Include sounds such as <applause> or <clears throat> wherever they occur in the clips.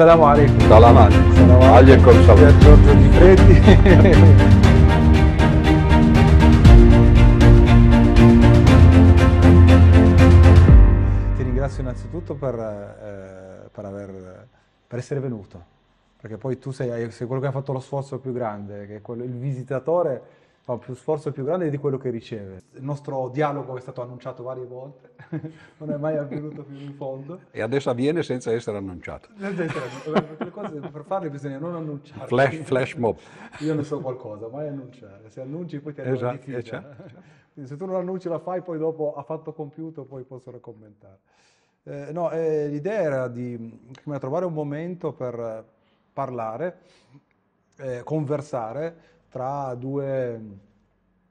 Salam alaikum. Salam alaikum. Salam alaikum. Salam <laughs> alaikum. Salam ringrazio innanzitutto per, eh, per, aver, per, essere venuto, perché poi tu sei, sei quello che ha fatto lo sforzo più grande, che è quello, il visitatore fa più sforzo più grande di quello che riceve. Il nostro dialogo è stato annunciato varie volte, <laughs> non è mai avvenuto fino in fondo. E adesso avviene senza essere annunciato. cose per farle bisogna non annunciare. Flash, flash mob. Io ne so qualcosa, mai annunciare. Se annunci poi ti arriva esatto, la esatto. Eh, certo, <laughs> certo. Se tu non annunci la fai, poi dopo ha fatto compiuto, poi possono commentare. Eh, no, eh, l'idea era di trovare un momento per eh, parlare, eh, conversare, tra due,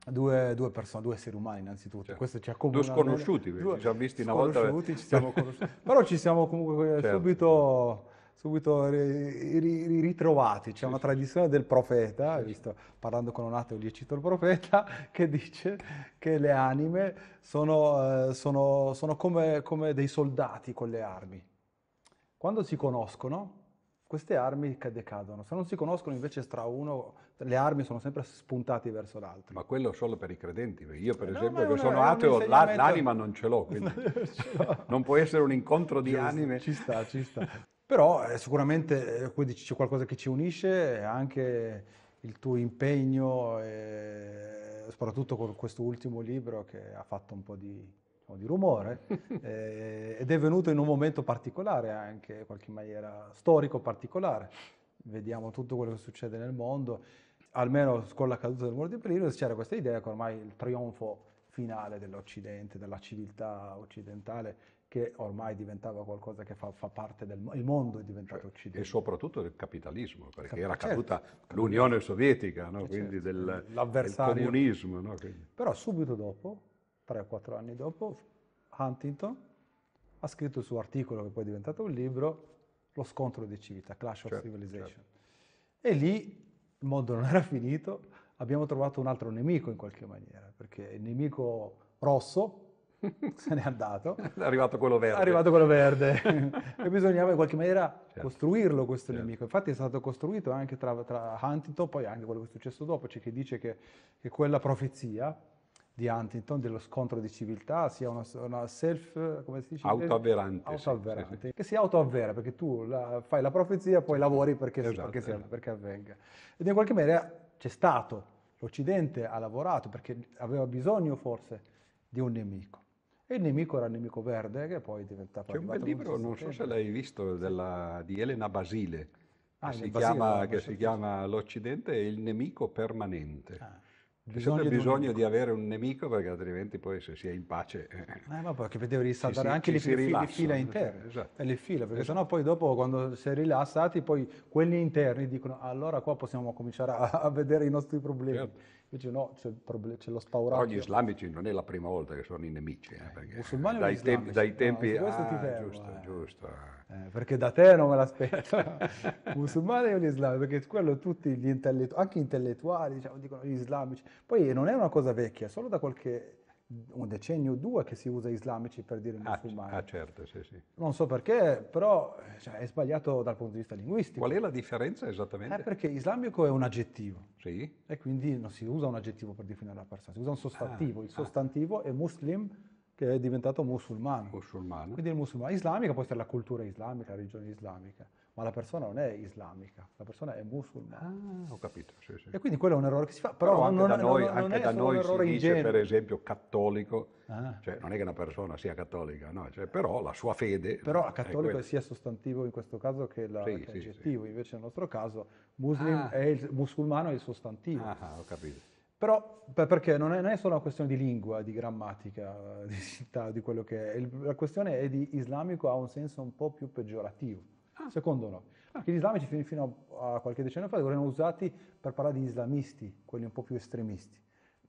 due, due persone, due esseri umani innanzitutto. Certo. ci due sconosciuti, due, ci siamo visti una volta. Ci siamo <laughs> però ci siamo comunque eh, certo. subito subito ritrovati. C'è una tradizione del profeta, visto, parlando con un ateo, gli cito il profeta, <laughs> che dice che le anime sono, eh, sono, sono come, come, dei soldati con le armi. Quando si conoscono, queste armi decadono. Se non si conoscono invece tra uno le armi sono sempre spuntate verso l'altro. Ma quello solo per i credenti, io per no, esempio che sono ateo, l'anima non ce l'ho, quindi <laughs> non può essere un incontro di anime. Ci sta, ci sta. <laughs> Però eh, sicuramente eh, c'è qualcosa che ci unisce, eh, anche il tuo impegno, eh, soprattutto con questo ultimo libro che ha fatto un po' di, diciamo, di rumore <laughs> eh, ed è venuto in un momento particolare anche, in qualche maniera storico particolare. Vediamo tutto quello che succede nel mondo almeno con la caduta del muro di Berlino, c'era questa idea che ormai il trionfo finale dell'Occidente, della civiltà occidentale, che ormai diventava qualcosa che fa, fa parte del il mondo, è diventato cioè, occidentale. E soprattutto del capitalismo, perché Cap- era certo, caduta l'Unione Sovietica, no? Certo, quindi certo. del, del, comunismo. No? Però subito dopo, tre o quattro anni dopo, Huntington ha scritto il suo articolo, che poi è diventato un libro, Lo scontro di civiltà, Clash certo, of Civilization. Certo. E lì il mondo non era finito, abbiamo trovato un altro nemico in qualche maniera, perché il nemico rosso <laughs> se n'è andato. È arrivato quello verde. È arrivato quello verde. <laughs> e bisognava in qualche maniera certo. costruirlo questo certo. nemico. Infatti è stato costruito anche tra, tra Huntington, poi anche quello che è successo dopo, c'è chi dice che, che quella profezia di Huntington, dello scontro di civiltà, sia una, una self, come si dice? Autoavverante. Autoavverante, sì, sì. che si autoavvera, perché tu la, fai la profezia, e poi lavori perché, esatto, perché, esatto. perché avvenga. Ed in qualche maniera c'è stato, l'Occidente ha lavorato perché aveva bisogno forse di un nemico. E il nemico era il nemico verde che poi diventava... C'è un bel libro, non so se l'hai visto, della, di Elena Basile, ah, che, si, Basile, chiama, che si, chiama, L'Occidente è il nemico permanente. Ah c'è sempre bisogno di avere un nemico perché altrimenti poi se si è in pace... Eh, ma perché devi saltare anche le, si le file interne, esatto. Eh, le file, perché esatto. sennò poi dopo quando si è rilassati poi quelli interni dicono ah, allora qua possiamo cominciare a, a vedere i nostri problemi. Certo. Invece no, c'è, problem- c'è lo spauracchio. Però gli islamici non è la prima volta che sono i nemici. Eh, eh, musulmani dai, tempi, dai tempi... No, questo ah, ti fermo, giusto, eh. giusto. Eh, perché da te non me l'aspetto. <laughs> musulmani o gli islamici? Perché quello tutti gli intellettuali, anche intellettuali, diciamo, dicono gli islamici. Poi non è una cosa vecchia, solo da qualche un decennio o due che si usa islamici per dire ah, musulmani. Ah, certo, sì, sì. Non so perché, però cioè, è sbagliato dal punto di vista linguistico. Qual è la differenza esattamente? Eh, perché islamico è un aggettivo. Sì. E quindi non si usa un aggettivo per definire la persona, si usa un sostantivo. Ah, il ah. sostantivo ah. è muslim che è diventato musulmano. Musulmano. Quindi il musulmano islamico può essere la cultura islamica, la religione islamica ma la persona non è islamica, la persona è musulmana. Ah, ho capito, sì, sì. E quindi quello è un errore che si fa, però, però anche non, da noi, non, non da noi si dice ingenuo. per esempio cattolico, ah. cioè non è che una persona sia cattolica, no? cioè, però la sua fede... Però cattolico è sia sostantivo in questo caso che l'aggettivo, sì, invece nel nostro caso muslim ah. è il, musulmano è il sostantivo. Ah, ho capito. Però perché non è, non è, solo una questione di lingua, di grammatica, di città, di quello che è, la questione è di islamico ha un senso un po' più peggiorativo. Ah. secondo noi. Anche gli islamici fino a qualche decennio fa erano usati per parlare di islamisti, quelli un po' più estremisti.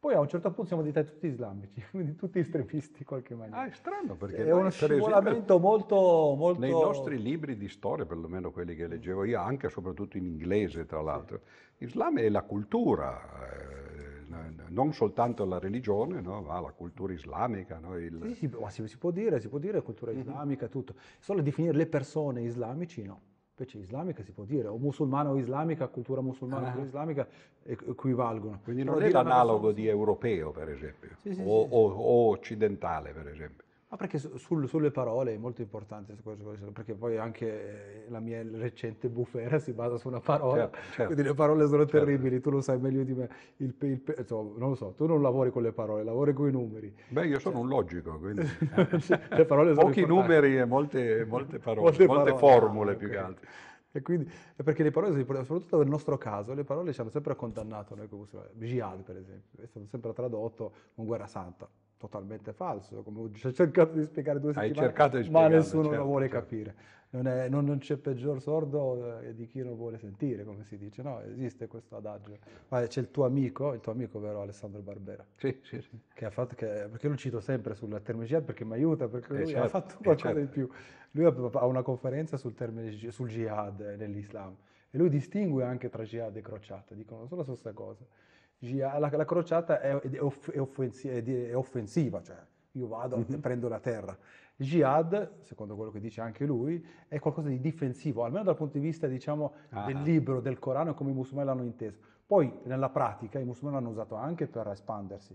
Poi a un certo punto siamo diventati tutti islamici, <laughs> quindi tutti estremisti in qualche maniera. Ah, è strano perché... È uno per scivolamento esempio, molto, molto... Nei nostri libri di storia, perlomeno quelli che mm. leggevo io, anche e soprattutto in inglese tra l'altro, sì. Islam è la cultura, eh, non soltanto la religione, no? ma la cultura islamica. No? Il... Sì, sì, ma si, si, può dire, si può dire cultura mhm. islamica, tutto. Solo definire le persone islamici no. Invece islamica si può dire, o musulmano o islamica, cultura musulmana o ah. islamica equivalgono. Quindi non Però è l'analogo persona... di europeo, per esempio, sì, o, o, o occidentale, per esempio. Ma perché sul, sulle parole è molto importante questo, perché poi anche eh, la mia recente bufera si basa su una parola, certo, certo, quindi le parole sono certo. terribili, tu lo sai meglio di me, il, il, insomma, non lo so, tu non lavori con le parole, lavori con i numeri. Beh, io sono cioè un logico, quindi <laughs> le parole sono pochi numeri e molte, molte <laughs> parole, molte, molte parole. formule ah, più okay. che altro. E quindi, perché le parole soprattutto nel nostro caso, le parole ci hanno sempre condannato noi come Jihad, per esempio, è stato sempre tradotto con guerra santa totalmente falso, come ho <laughs> cercato di spiegare due Hai settimane, ma nessuno certo, lo vuole certo. capire. Non, è, non, non, c'è peggior sordo eh, di chi non vuole sentire, come si dice, no? Esiste questo adagio. Ma c'è il tuo amico, il tuo amico vero Alessandro Barbera, sì, sì, sì. Che ha fatto, che, perché lo cito sempre sulla terminologia perché mi aiuta, perché eh, lui certo, ha fatto eh, qualcosa di certo. più. Lui ha una conferenza sul, termine, sul jihad nell'Islam e lui distingue anche tra jihad e crociata, dicono solo la stessa cosa. Ah, la, la crociata è, è, off, è, offensi, è, offensiva, cioè io vado mm-hmm. e mhm. prendo la terra. Jihad, secondo quello che dice anche lui, è qualcosa di difensivo, almeno dal punto di vista diciamo, ah. del libro, del Corano e come i musulmani l'hanno inteso. Poi nella pratica i musulmani l'hanno usato anche per espandersi,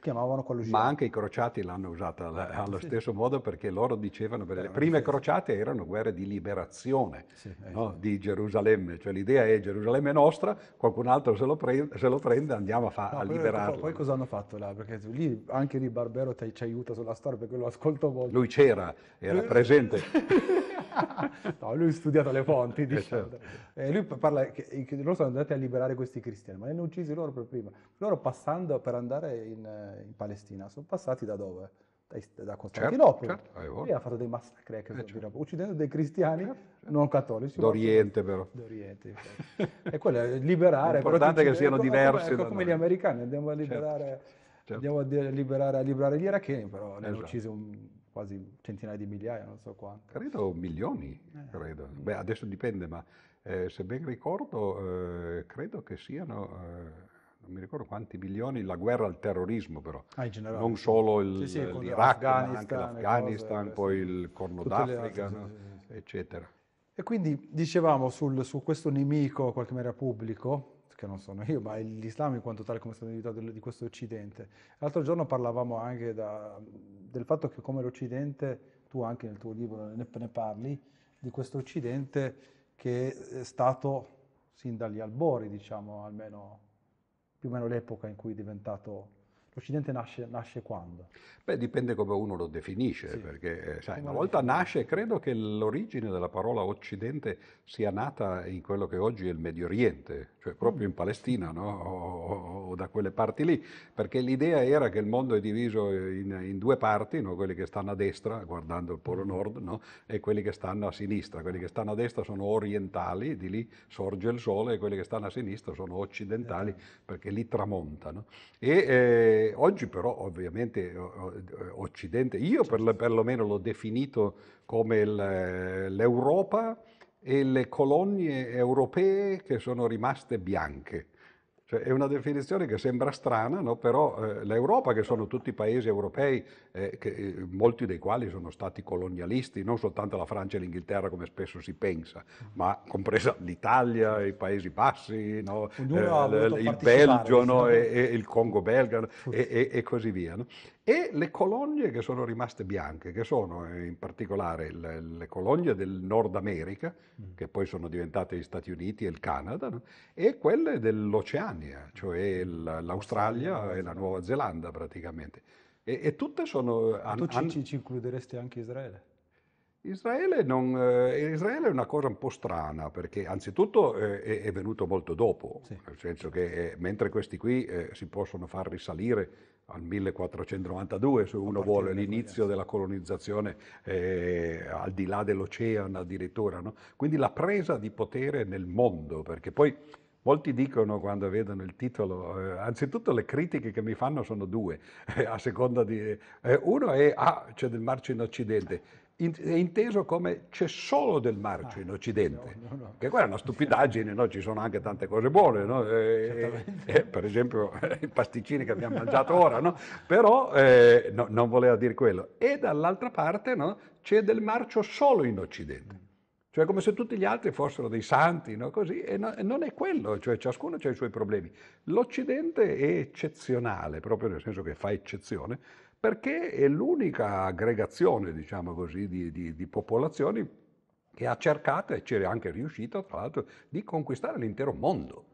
chiamavano quello Ma anche i crociati l'hanno usata ah, allo sì. stesso modo perché loro dicevano, per le eh, prime crociate erano guerre di liberazione sì, eh, no? sì. di Gerusalemme, cioè l'idea è Gerusalemme è nostra, qualcun altro se lo, pre- se lo prende, andiamo a, fa- no, a liberarla. Poi, cosa hanno fatto là? Perché lì, anche lì Barbero ti, ci aiuta sulla storia perché lo ascolto molto. Lui c'era, era presente. <laughs> <laughs> no, lui ha studiato le fonti, eh, diciamo. Certo. Eh, lui parla che, loro sono andati a liberare questi cristiani, ma li hanno uccisi loro per prima. Loro passando per andare in, eh, in Palestina, sono passati da dove? da Costantinopoli. Certo, certo, lui ha fatto dei massacri ecco, eh, certo. uccidendo dei cristiani certo, certo. non cattolici. D'Oriente però. D'Oriente. e quello è liberare. L'importante è che siano come, diversi. Ecco, come noi. gli americani, andiamo a certo, liberare, andiamo a liberare, a liberare gli iracheni, però ne hanno esatto. ucciso un quasi centinaia di migliaia, non so quanto. Credo milioni, eh. credo. Beh, adesso dipende, ma eh, se ben ricordo, eh, credo che siano eh, non mi ricordo quanti milioni, la guerra al terrorismo però, ah, in generale. non solo il, sì, sì, l'Iraq, ma anche l'Afghanistan, cose, poi il Corno d'Africa, altre, no? sì, eccetera. E quindi dicevamo sul, su questo nemico, qualche mera pubblico, che non sono io, ma l'Islam in quanto tale come è stato individuato di questo Occidente. L'altro giorno parlavamo anche da, del fatto che come l'Occidente, tu anche nel tuo libro ne, ne parli, di questo Occidente che è stato sin dagli albori, diciamo, almeno più o meno l'epoca in cui è diventato L'Occidente nasce, nasce, quando? Beh, dipende come uno lo definisce, sì. perché eh, sai, una volta definisce? nasce, credo che l'origine della parola Occidente sia nata in quello che oggi è il Medio Oriente, cioè proprio mm. in Palestina no? o, o, da quelle parti lì, perché l'idea era che il mondo è diviso in, in due parti, no? quelli che stanno a destra, guardando il Polo mm. Nord, no? e quelli che stanno a sinistra. Quelli che stanno a destra sono orientali, di lì sorge il sole, e quelli che stanno a sinistra sono occidentali, eh, certo. perché lì tramontano. E, eh, oggi però ovviamente eh, eh, Occidente, io per, certo. perlomeno l'ho definito come l'Europa e le colonie europee che sono rimaste bianche cioè, è una definizione che sembra strana, no? però eh, l'Europa, che sono tutti i paesi europei, eh, che, eh, molti dei quali sono stati colonialisti, non soltanto la Francia e l'Inghilterra come spesso si pensa, ma compresa l'Italia, i Paesi Bassi, no? Eh, il Belgio no? e, e, il Congo belga e, e, e così via. No? e le colonie che sono rimaste bianche, che sono eh, in particolare le, le colonie del Nord America, mm. che poi sono diventate gli Stati Uniti e il Canada, no? e quelle dell'Oceania, cioè l'Australia e la Nuova Zelanda praticamente. E, e tutte sono... Ma tu an, ci, includeresti anche Israele? Israele, non, eh, Israele, è una cosa un po' strana perché anzitutto eh, è, è, venuto molto dopo, sì. nel senso che eh, mentre questi qui eh, si possono far risalire al 1492, se uno vuole, l'inizio della colonizzazione eh, al di là dell'oceano addirittura. No? Quindi la presa di potere nel mondo, perché poi Molti dicono quando vedono il titolo, eh, anzitutto le critiche che mi fanno sono due, eh, <laughs> a seconda di... Eh, uno è, ah, c'è del marcio in Occidente è inteso come c'è solo del marcio ah, in Occidente, no, no, no. che quella è una stupidaggine, ci sono anche tante cose buone, eh, e, e, eh, per esempio <laughs> i pasticcini che abbiamo mangiato ora, però eh, non voleva dire quello. E dall'altra parte c'è del marcio solo in Occidente. Cioè come se tutti gli altri fossero dei santi, no? Così, e, no, e, non è quello, cioè ciascuno ha i suoi problemi. L'Occidente è eccezionale, proprio nel senso che fa eccezione, perché è l'unica aggregazione, diciamo così, di, di, di popolazioni che ha cercato, e ci è anche riuscito, tra l'altro, di conquistare l'intero mondo.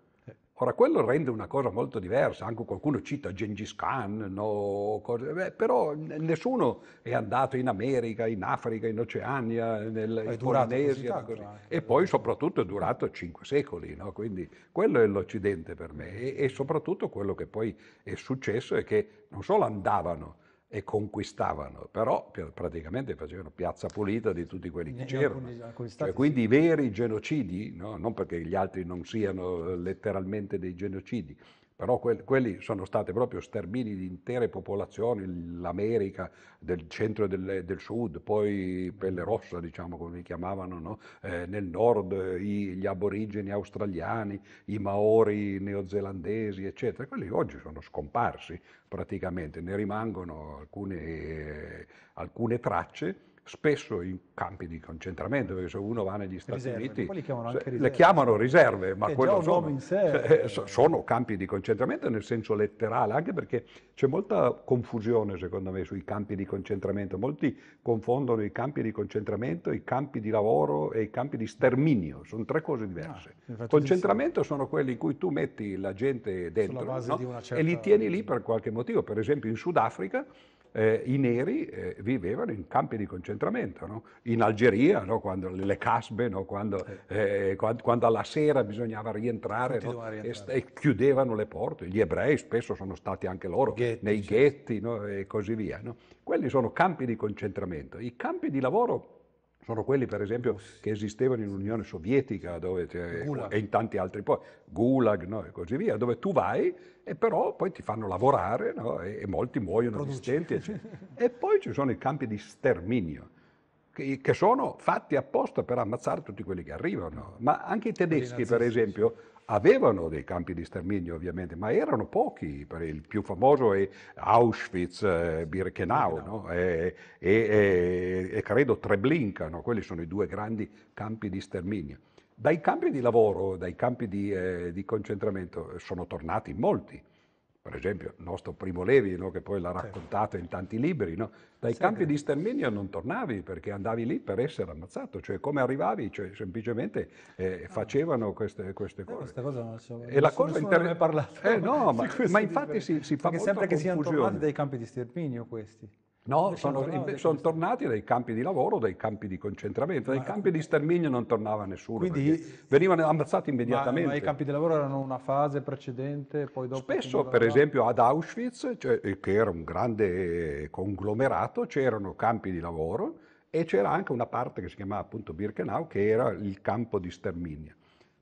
Ora, quello rende una cosa molto diversa, anche qualcuno cita Gengis Khan, no, cose, beh, però nessuno è andato in America, in Africa, in Oceania, nel Polonesia. E eh. poi soprattutto è durato cinque secoli, no? quindi quello è l'Occidente per me e, e soprattutto quello che poi è successo è che non solo andavano, e conquistavano, però praticamente facevano piazza pulita di tutti quelli che c'erano. Cioè, quindi i veri genocidi, no? non perché gli altri non siano letteralmente dei genocidi, però que- quelli sono stati proprio stermini di intere popolazioni, l'America del centro e del, del sud, poi pelle rossa, diciamo come li chiamavano, no? eh, nel nord i, gli aborigeni australiani, i maori neozelandesi, eccetera. Quelli oggi sono scomparsi praticamente, ne rimangono alcune, alcune tracce spesso in campi di concentramento, perché se uno va negli Stati riserve, Uniti chiamano se, le chiamano riserve, ma quello sono, sé, cioè, eh, sono campi di concentramento nel senso letterale, anche perché c'è molta confusione secondo me sui campi di concentramento, molti confondono i campi di concentramento, i campi di lavoro e i campi di sterminio, sono tre cose diverse. Ah, concentramento sono quelli in cui tu metti la gente dentro no? certa... e li tieni lì per qualche motivo, per esempio in Sudafrica eh, i neri eh, vivevano in campi di concentramento, no? in Algeria, no? quando le casbe, no? quando, eh, eh quando, quando, alla sera bisognava rientrare, rientrare. E, e, chiudevano le porte, gli ebrei spesso sono stati anche loro ghetti, nei sì. ghetti e così via. Quelli sono campi di concentramento, i campi di lavoro sono quelli per esempio che esistevano in Unione Sovietica e in tanti altri poi, Gulag no? e così via, dove tu vai e però poi ti fanno lavorare no? e, e, molti muoiono di eccetera. <laughs> e poi ci sono i campi di sterminio che, che, sono fatti apposta per ammazzare tutti quelli che arrivano, ma anche i tedeschi per esempio avevano dei campi di sterminio ovviamente, ma erano pochi, il più famoso è Auschwitz, eh, Birkenau no? e, e, e, credo Treblinka, no? quelli sono i due grandi campi di sterminio. Dai campi di lavoro, dai campi di, eh, di concentramento sono tornati molti per esempio il nostro Primo Levi, no? che poi l'ha certo. raccontato in tanti libri, no? dai Sempre. campi di sterminio non tornavi perché andavi lì per essere ammazzato, cioè come arrivavi, cioè, semplicemente eh, ah. facevano queste, queste eh, cose. Eh, cosa so. e la cosa inter... ne parlato. Eh, no, <laughs> ma, ma infatti si, si fa molta Sempre confusione. che siano tornati dai campi di sterminio questi. No, sono, sono, tornati dai campi di lavoro, dai campi di concentramento, dai campi di sterminio non tornava nessuno, quindi, venivano ammazzati immediatamente. Ma, ma, i campi di lavoro erano una fase precedente, poi dopo... Spesso, per esempio, ad Auschwitz, cioè, eh, che era un grande eh, conglomerato, c'erano campi di lavoro e c'era anche una parte che si chiamava appunto Birkenau, che era il campo di sterminio.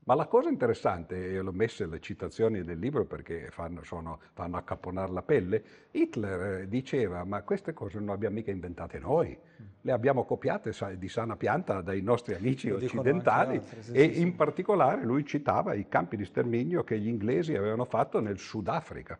Ma la cosa interessante, e l'ho messo le citazioni del libro perché fanno, sono, fanno accapponare la pelle, Hitler eh, diceva ma queste cose non le abbiamo mica inventate noi, mm. le abbiamo copiate di sana pianta dai nostri amici Lo occidentali altri, sì, e sì, in sì. particolare lui citava i campi di sterminio che gli inglesi avevano fatto nel Sudafrica.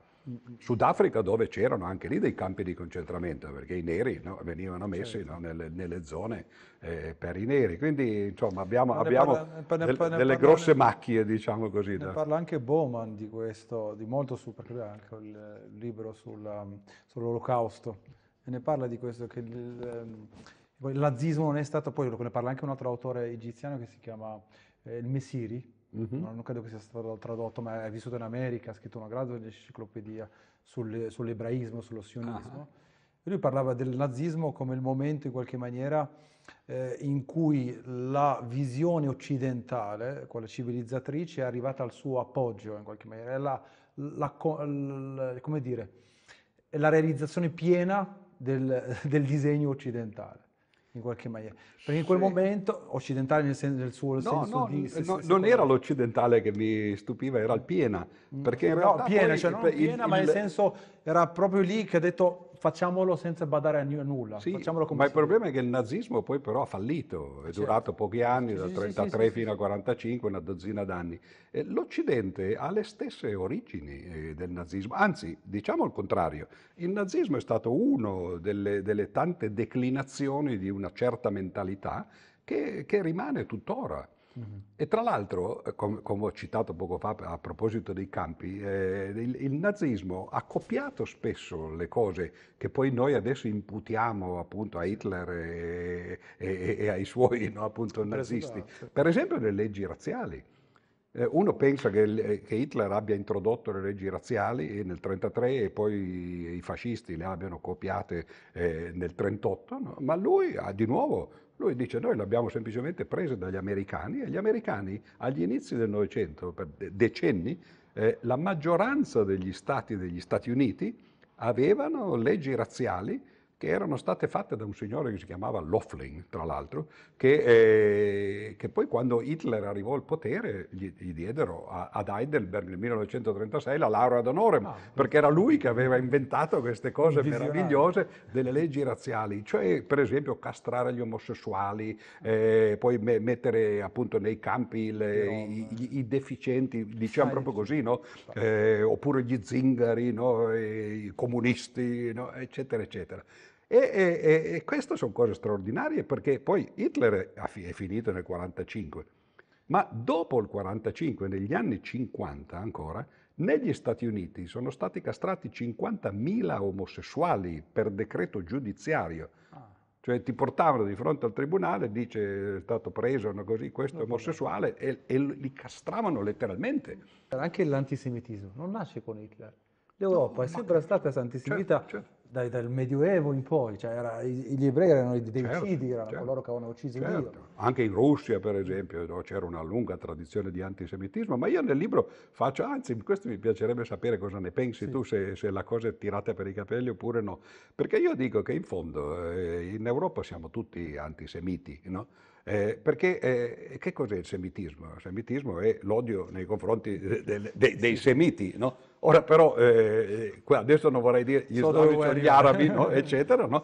Sudafrica dove c'erano anche lì dei campi di concentramento perché i neri no, venivano messi certo. no, nelle, nelle, zone eh, per i neri, quindi insomma abbiamo, abbiamo parla, del, parla, delle grosse parla, macchie diciamo così. Ne parla anche Bowman di questo, di molto su, perché lui ha anche il libro sulla, sull'olocausto e ne parla di questo che il, ehm, il, nazismo non è stato, poi ne parla anche un altro autore egiziano che si chiama eh, il Messiri Mm-hmm. non credo che sia stato tradotto, ma è vissuto in America, ha scritto una grande enciclopedia sulle, sull'ebraismo, sullo sionismo. Ah. Lui parlava del nazismo come il momento in qualche maniera eh, in cui la visione occidentale, quella civilizzatrice, è arrivata al suo appoggio in qualche maniera, è la, la, la, dire, è la realizzazione piena del, <laughs> del disegno occidentale in qualche maniera. Perché in quel sì. momento, occidentale nel senso del suo... Nel senso no, di, se, no, non era l'occidentale che mi stupiva, era il piena. Mm. Perché in realtà no, piena, poi, cioè non piena, il, ma nel senso era proprio lì che ha detto facciamolo senza badare a nulla. Sì, ma il problema è che il nazismo poi però ha fallito, è certo. durato pochi anni, sì, dal 1933 sì, fino al 1945, una dozzina d'anni. Eh, L'Occidente ha le stesse origini eh, del nazismo, anzi diciamo il contrario, il nazismo è stato uno delle, delle tante declinazioni di una certa mentalità che, che rimane tuttora. E tra l'altro, eh, com- come ho citato poco fa a proposito dei campi, eh, il, il, nazismo ha copiato spesso le cose che poi noi adesso imputiamo appunto a Hitler e, e, e ai suoi no, appunto, nazisti. Esatto. Per esempio le leggi razziali. Eh, uno pensa che, eh, che, Hitler abbia introdotto le leggi razziali nel 1933 e poi i fascisti le abbiano copiate eh, nel 1938, no? ma lui ha di nuovo lui dice noi l'abbiamo semplicemente prese dagli americani e gli americani agli inizi del Novecento, per decenni, eh, la maggioranza degli stati degli Stati Uniti avevano leggi razziali che erano state fatte da un signore che si chiamava Loffling, tra l'altro, che, eh, che poi quando Hitler arrivò al potere gli, gli diedero a, ad Heidelberg nel 1936 la laurea d'onore, ah, perché era lui che aveva inventato queste cose meravigliose delle leggi razziali, cioè per esempio castrare gli omosessuali, eh, poi me, mettere appunto nei campi le, i, i, i, deficienti, diciamo proprio così, no? Certo. eh, oppure gli zingari, no? i comunisti, eccetera, eccetera. E, e, e queste sono cose straordinarie perché poi Hitler è finito nel 1945, ma dopo il 1945, negli anni 50 ancora, negli Stati Uniti sono stati castrati 50.000 omosessuali per decreto giudiziario. Ah. Cioè ti portavano di fronte al tribunale, dice è stato preso no, così, questo è omosessuale, e, e, li castravano letteralmente. Anche l'antisemitismo non nasce con Hitler. L'Europa no, è sempre stata certo, antisemita certo, certo dai, dal Medioevo in poi, cioè era, gli ebrei erano i dei certo, uccidi, erano certo, coloro che avevano ucciso certo. Dio. Anche in Russia, per esempio, no, c'era una lunga tradizione di antisemitismo, ma io nel libro faccio, anzi, questo mi piacerebbe sapere cosa ne pensi sì. tu, se, se, la cosa è tirata per i capelli oppure no, perché io dico che in fondo eh, in Europa siamo tutti antisemiti, no? Eh, perché eh, che cos'è il semitismo? Il semitismo è l'odio nei confronti de, de, de, dei semiti, no? Ora però, eh, eh adesso non vorrei dire gli so o gli arabi, no? <laughs> eccetera, no?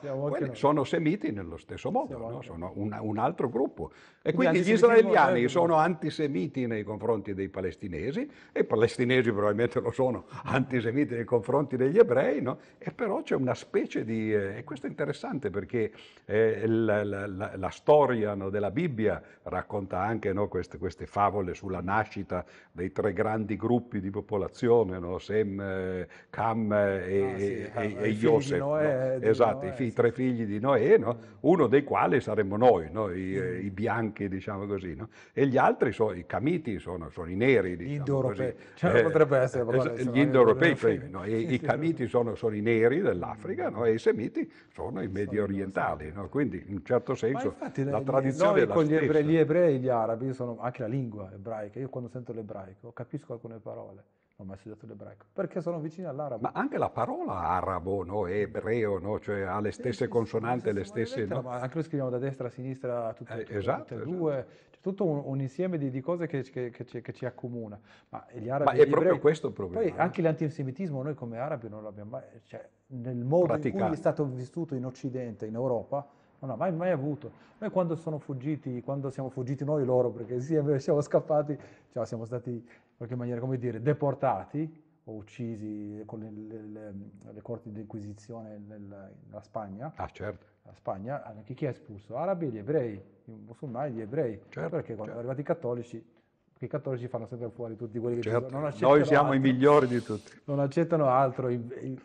sono semiti nello stesso modo, no? sono un, un, altro gruppo. E quindi, quindi gli israeliani certo. sono antisemiti nei confronti dei palestinesi, e i palestinesi probabilmente lo sono antisemiti nei confronti degli ebrei, no? e però c'è una specie di... Eh, e questo è interessante perché eh, la, la, la, la, storia della Bibbia racconta anche queste, queste, favole sulla nascita dei tre grandi gruppi di popolazione, no? Sem, Cam e, ah, sì, Yosef. no? Esatto, Noè, i tre figli di Noè, no? Mm. uno dei quali saremmo noi, no? I, mm. i, bianchi, diciamo così. E gli altri sono i camiti, sono, sono i neri. Diciamo indo Cioè, eh, potrebbe essere. Potrebbe gli indo-europei primi. I, I, camiti sono, sono, i neri dell'Africa mm. e i semiti sono i medio orientali. Quindi in un certo senso infatti, la tradizione è la con stessa. Gli ebrei e gli arabi sono anche la lingua ebraica. Io quando sento l'ebraico capisco alcune parole non mai studiato l'ebraico, perché sono vicino all'arabo. Ma anche la parola arabo, no? ebreo, no? Cioè, ha le stesse sì, consonanti, sì, le stesse... Lettera, no? anche lo scriviamo da destra a sinistra, tutte, eh, esatto, esatto. due, c'è tutto un, un insieme di, di cose che, che, che, che, ci accomuna. Ma, gli arabi, Ma è proprio ebrei, questo il problema. Poi eh? anche l'antisemitismo noi come arabi non l'abbiamo mai... Cioè, nel modo Praticato. in cui è stato vissuto in Occidente, in Europa, non ha mai, mai avuto. Noi quando sono fuggiti, quando siamo fuggiti noi loro, perché sì, siamo scappati, cioè siamo stati in qualche maniera, come dire, deportati o uccisi con le, le, le, le corti di inquisizione nel, nella Spagna. Ah, certo. La Spagna, ah, chi, chi ha espulso? Arabi e gli ebrei, i musulmani gli ebrei, certo, perché quando certo. sono arrivati i cattolici i cattolici fanno sempre fuori tutti quelli che certo. non accettano noi siamo altro, i migliori di tutti non accettano altro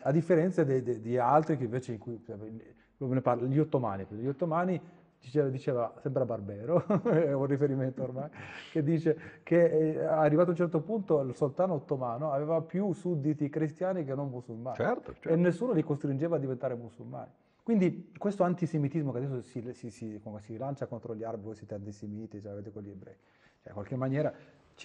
a differenza di, di, di altri che invece in cui, cioè, ne parla, gli ottomani, gli ottomani diceva, diceva sembra Barbero, <laughs> è un riferimento ormai, che dice che eh, arrivato a un certo punto il sultano ottomano aveva più sudditi cristiani che non musulmani certo, certo. e nessuno li costringeva a diventare musulmani. Quindi questo antisemitismo che adesso si, si, si, si lancia contro gli arabi, voi siete antisemiti, cioè avete quelli ebrei, cioè, in qualche maniera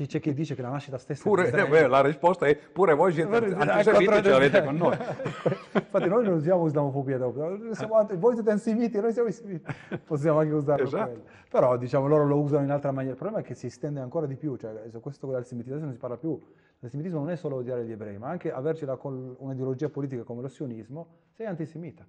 c'è chi dice che la nascita stessa pure, è eh, beh, La risposta è pure voi siete antisemiti, ecco, ce l'avete con noi. <laughs> Infatti noi non usiamo islamofobia dopo, siamo, voi siete antisemiti, noi siamo islamiti. Possiamo anche usarlo esatto. Però diciamo loro lo usano in altra maniera. Il problema è che si estende ancora di più, cioè eh, su questo dell'antisemitismo non si parla più. L'antisemitismo non è solo odiare gli ebrei, ma anche avercela con un'ideologia politica come lo sionismo, sei antisemita.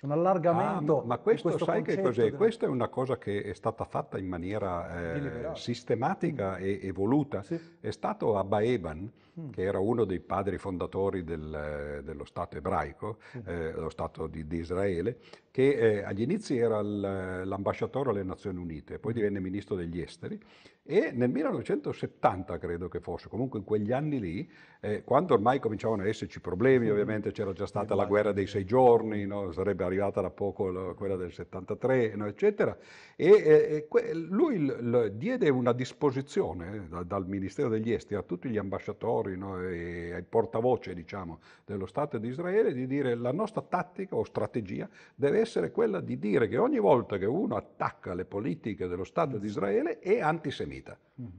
C'è un allargamento. Ah, ma questo, questo sai che cos'è? Della... Questa è una cosa che è stata fatta in maniera eh, sistematica mm. e, e voluta. Sì. È stato a Baeban Mm. che era uno dei padri fondatori del, eh, dello Stato ebraico, mm. eh, lo Stato di, di Israele, che eh, agli inizi era l'ambasciatore alle Nazioni Unite, poi mm. divenne ministro degli esteri e nel 1970 credo che fosse, comunque in quegli anni lì, eh, quando ormai cominciavano ad esserci problemi, mm. ovviamente c'era già stata la guerra dei sei giorni, no? sarebbe arrivata da poco la, quella del 73, no? eccetera, e, e lui l, l, diede una disposizione eh, dal Ministero degli Esteri a tutti gli ambasciatori, coordinatorino e ai portavoce diciamo, dello Stato di Israele di dire la nostra tattica o strategia deve essere quella di dire che ogni volta che uno attacca le politiche dello Stato di Israele è antisemita. Mm-hmm.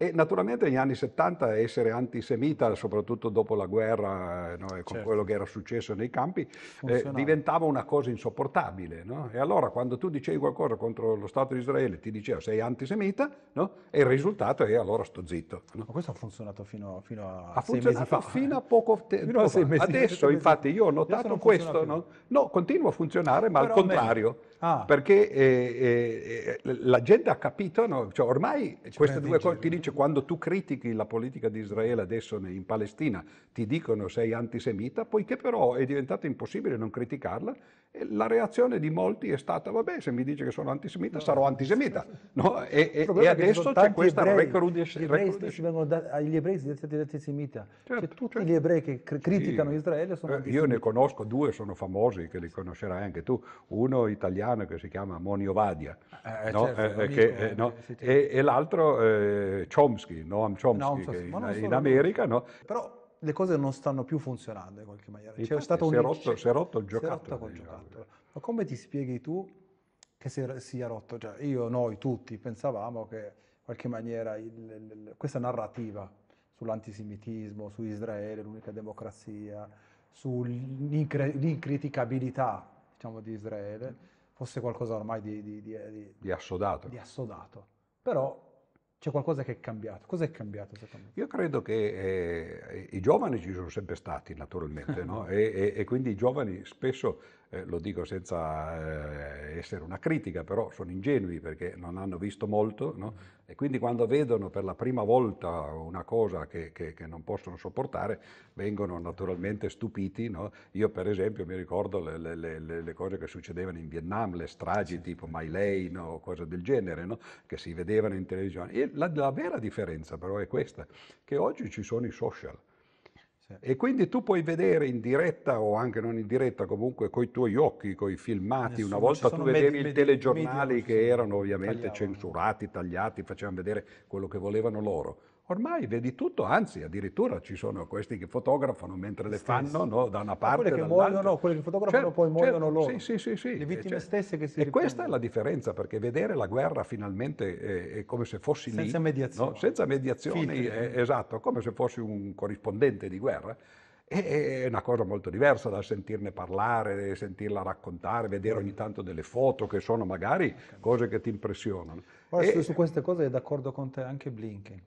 E naturalmente negli anni 70 essere antisemita, soprattutto dopo la guerra, eh, no, con certo. quello che era successo nei campi, eh, diventava una cosa insopportabile. No? E allora quando tu dicevi qualcosa contro lo Stato di Israele ti diceva sei antisemita no? e il risultato è allora sto zitto. Ma questo ha funzionato fino, fino a ha sei mesi fa. fino a poco tempo Adesso infatti io ho notato questo. No? continua a funzionare ma Però al contrario. Me Ah. Perché eh, eh, eh, la gente ha capito, no? cioè, ormai queste due cose ti eh. dice quando tu critichi la politica di Israele adesso in Palestina ti dicono sei antisemita, poiché però è diventato impossibile non criticarla, la reazione di molti è stata vabbè se mi dice che sono antisemita no. sarò antisemita. No? E, e, e adesso c'è questa recrudescenza. Gli ebrei stessi vengono da, sono diventati antisemita. Cioè, certo, cioè, tutti certo. gli ebrei che cr- criticano sì. Israele sono antisemiti. Eh, io ne conosco due, sono famosi, che li conoscerai anche tu. Uno italiano italiano che si chiama Monio Vadia, eh, eh no? certo, eh, eh che, eh, no? e, e, l'altro Chomsky, Noam Chomsky, so, in, in America. No? Però le cose non stanno più funzionando in qualche maniera. C'è Infatti, stato un... si, è rotto, si è rotto il giocattolo. Rotto diciamo. giocattolo. Ma come ti spieghi tu che si sia rotto? Cioè, io, noi tutti pensavamo che in qualche maniera il, il, questa narrativa sull'antisemitismo, su Israele, l'unica democrazia, sull'incriticabilità diciamo, di Israele, fosse qualcosa ormai di, di, di, eh, di assodato. assodato. Però c'è qualcosa che è cambiato. Cos'è cambiato secondo me? Io credo che eh, i giovani ci sono sempre stati, naturalmente, <laughs> no? e, e, e, quindi i giovani spesso eh, lo dico senza eh, essere una critica, però sono ingenui perché non hanno visto molto, no? e quindi quando vedono per la prima volta una cosa che, che, che non possono sopportare, vengono naturalmente stupiti. No? Io per esempio mi ricordo le, le, le, le, cose che succedevano in Vietnam, le stragi tipo My Lane o cose del genere, che si vedevano in televisione. La, la vera differenza però è questa, che oggi ci sono i social. E quindi tu puoi vedere in diretta o anche non in diretta, comunque coi tuoi occhi, coi filmati. Nessuno, Una volta tu vedevi i telegiornali media, che erano ovviamente tagliavano. censurati, tagliati, facevano vedere quello che volevano loro. Ormai vedi tutto, anzi addirittura ci sono questi che fotografano mentre le fanno no? da una parte. Ma quelle che muoiono, quelle che fotografano certo, poi muoiono certo, loro. Sì, sì, sì, sì, Le vittime certo. stesse che si E questa è la differenza perché vedere la guerra finalmente è, è come se fossi senza lì. Senza mediazione. No? Senza mediazione, è, eh, esatto, come se fossi un corrispondente di guerra. È una cosa molto diversa da sentirne parlare, sentirla raccontare, vedere ogni tanto delle foto che sono magari cose che ti impressionano. Ora, e, su queste cose è d'accordo con te anche Blinken.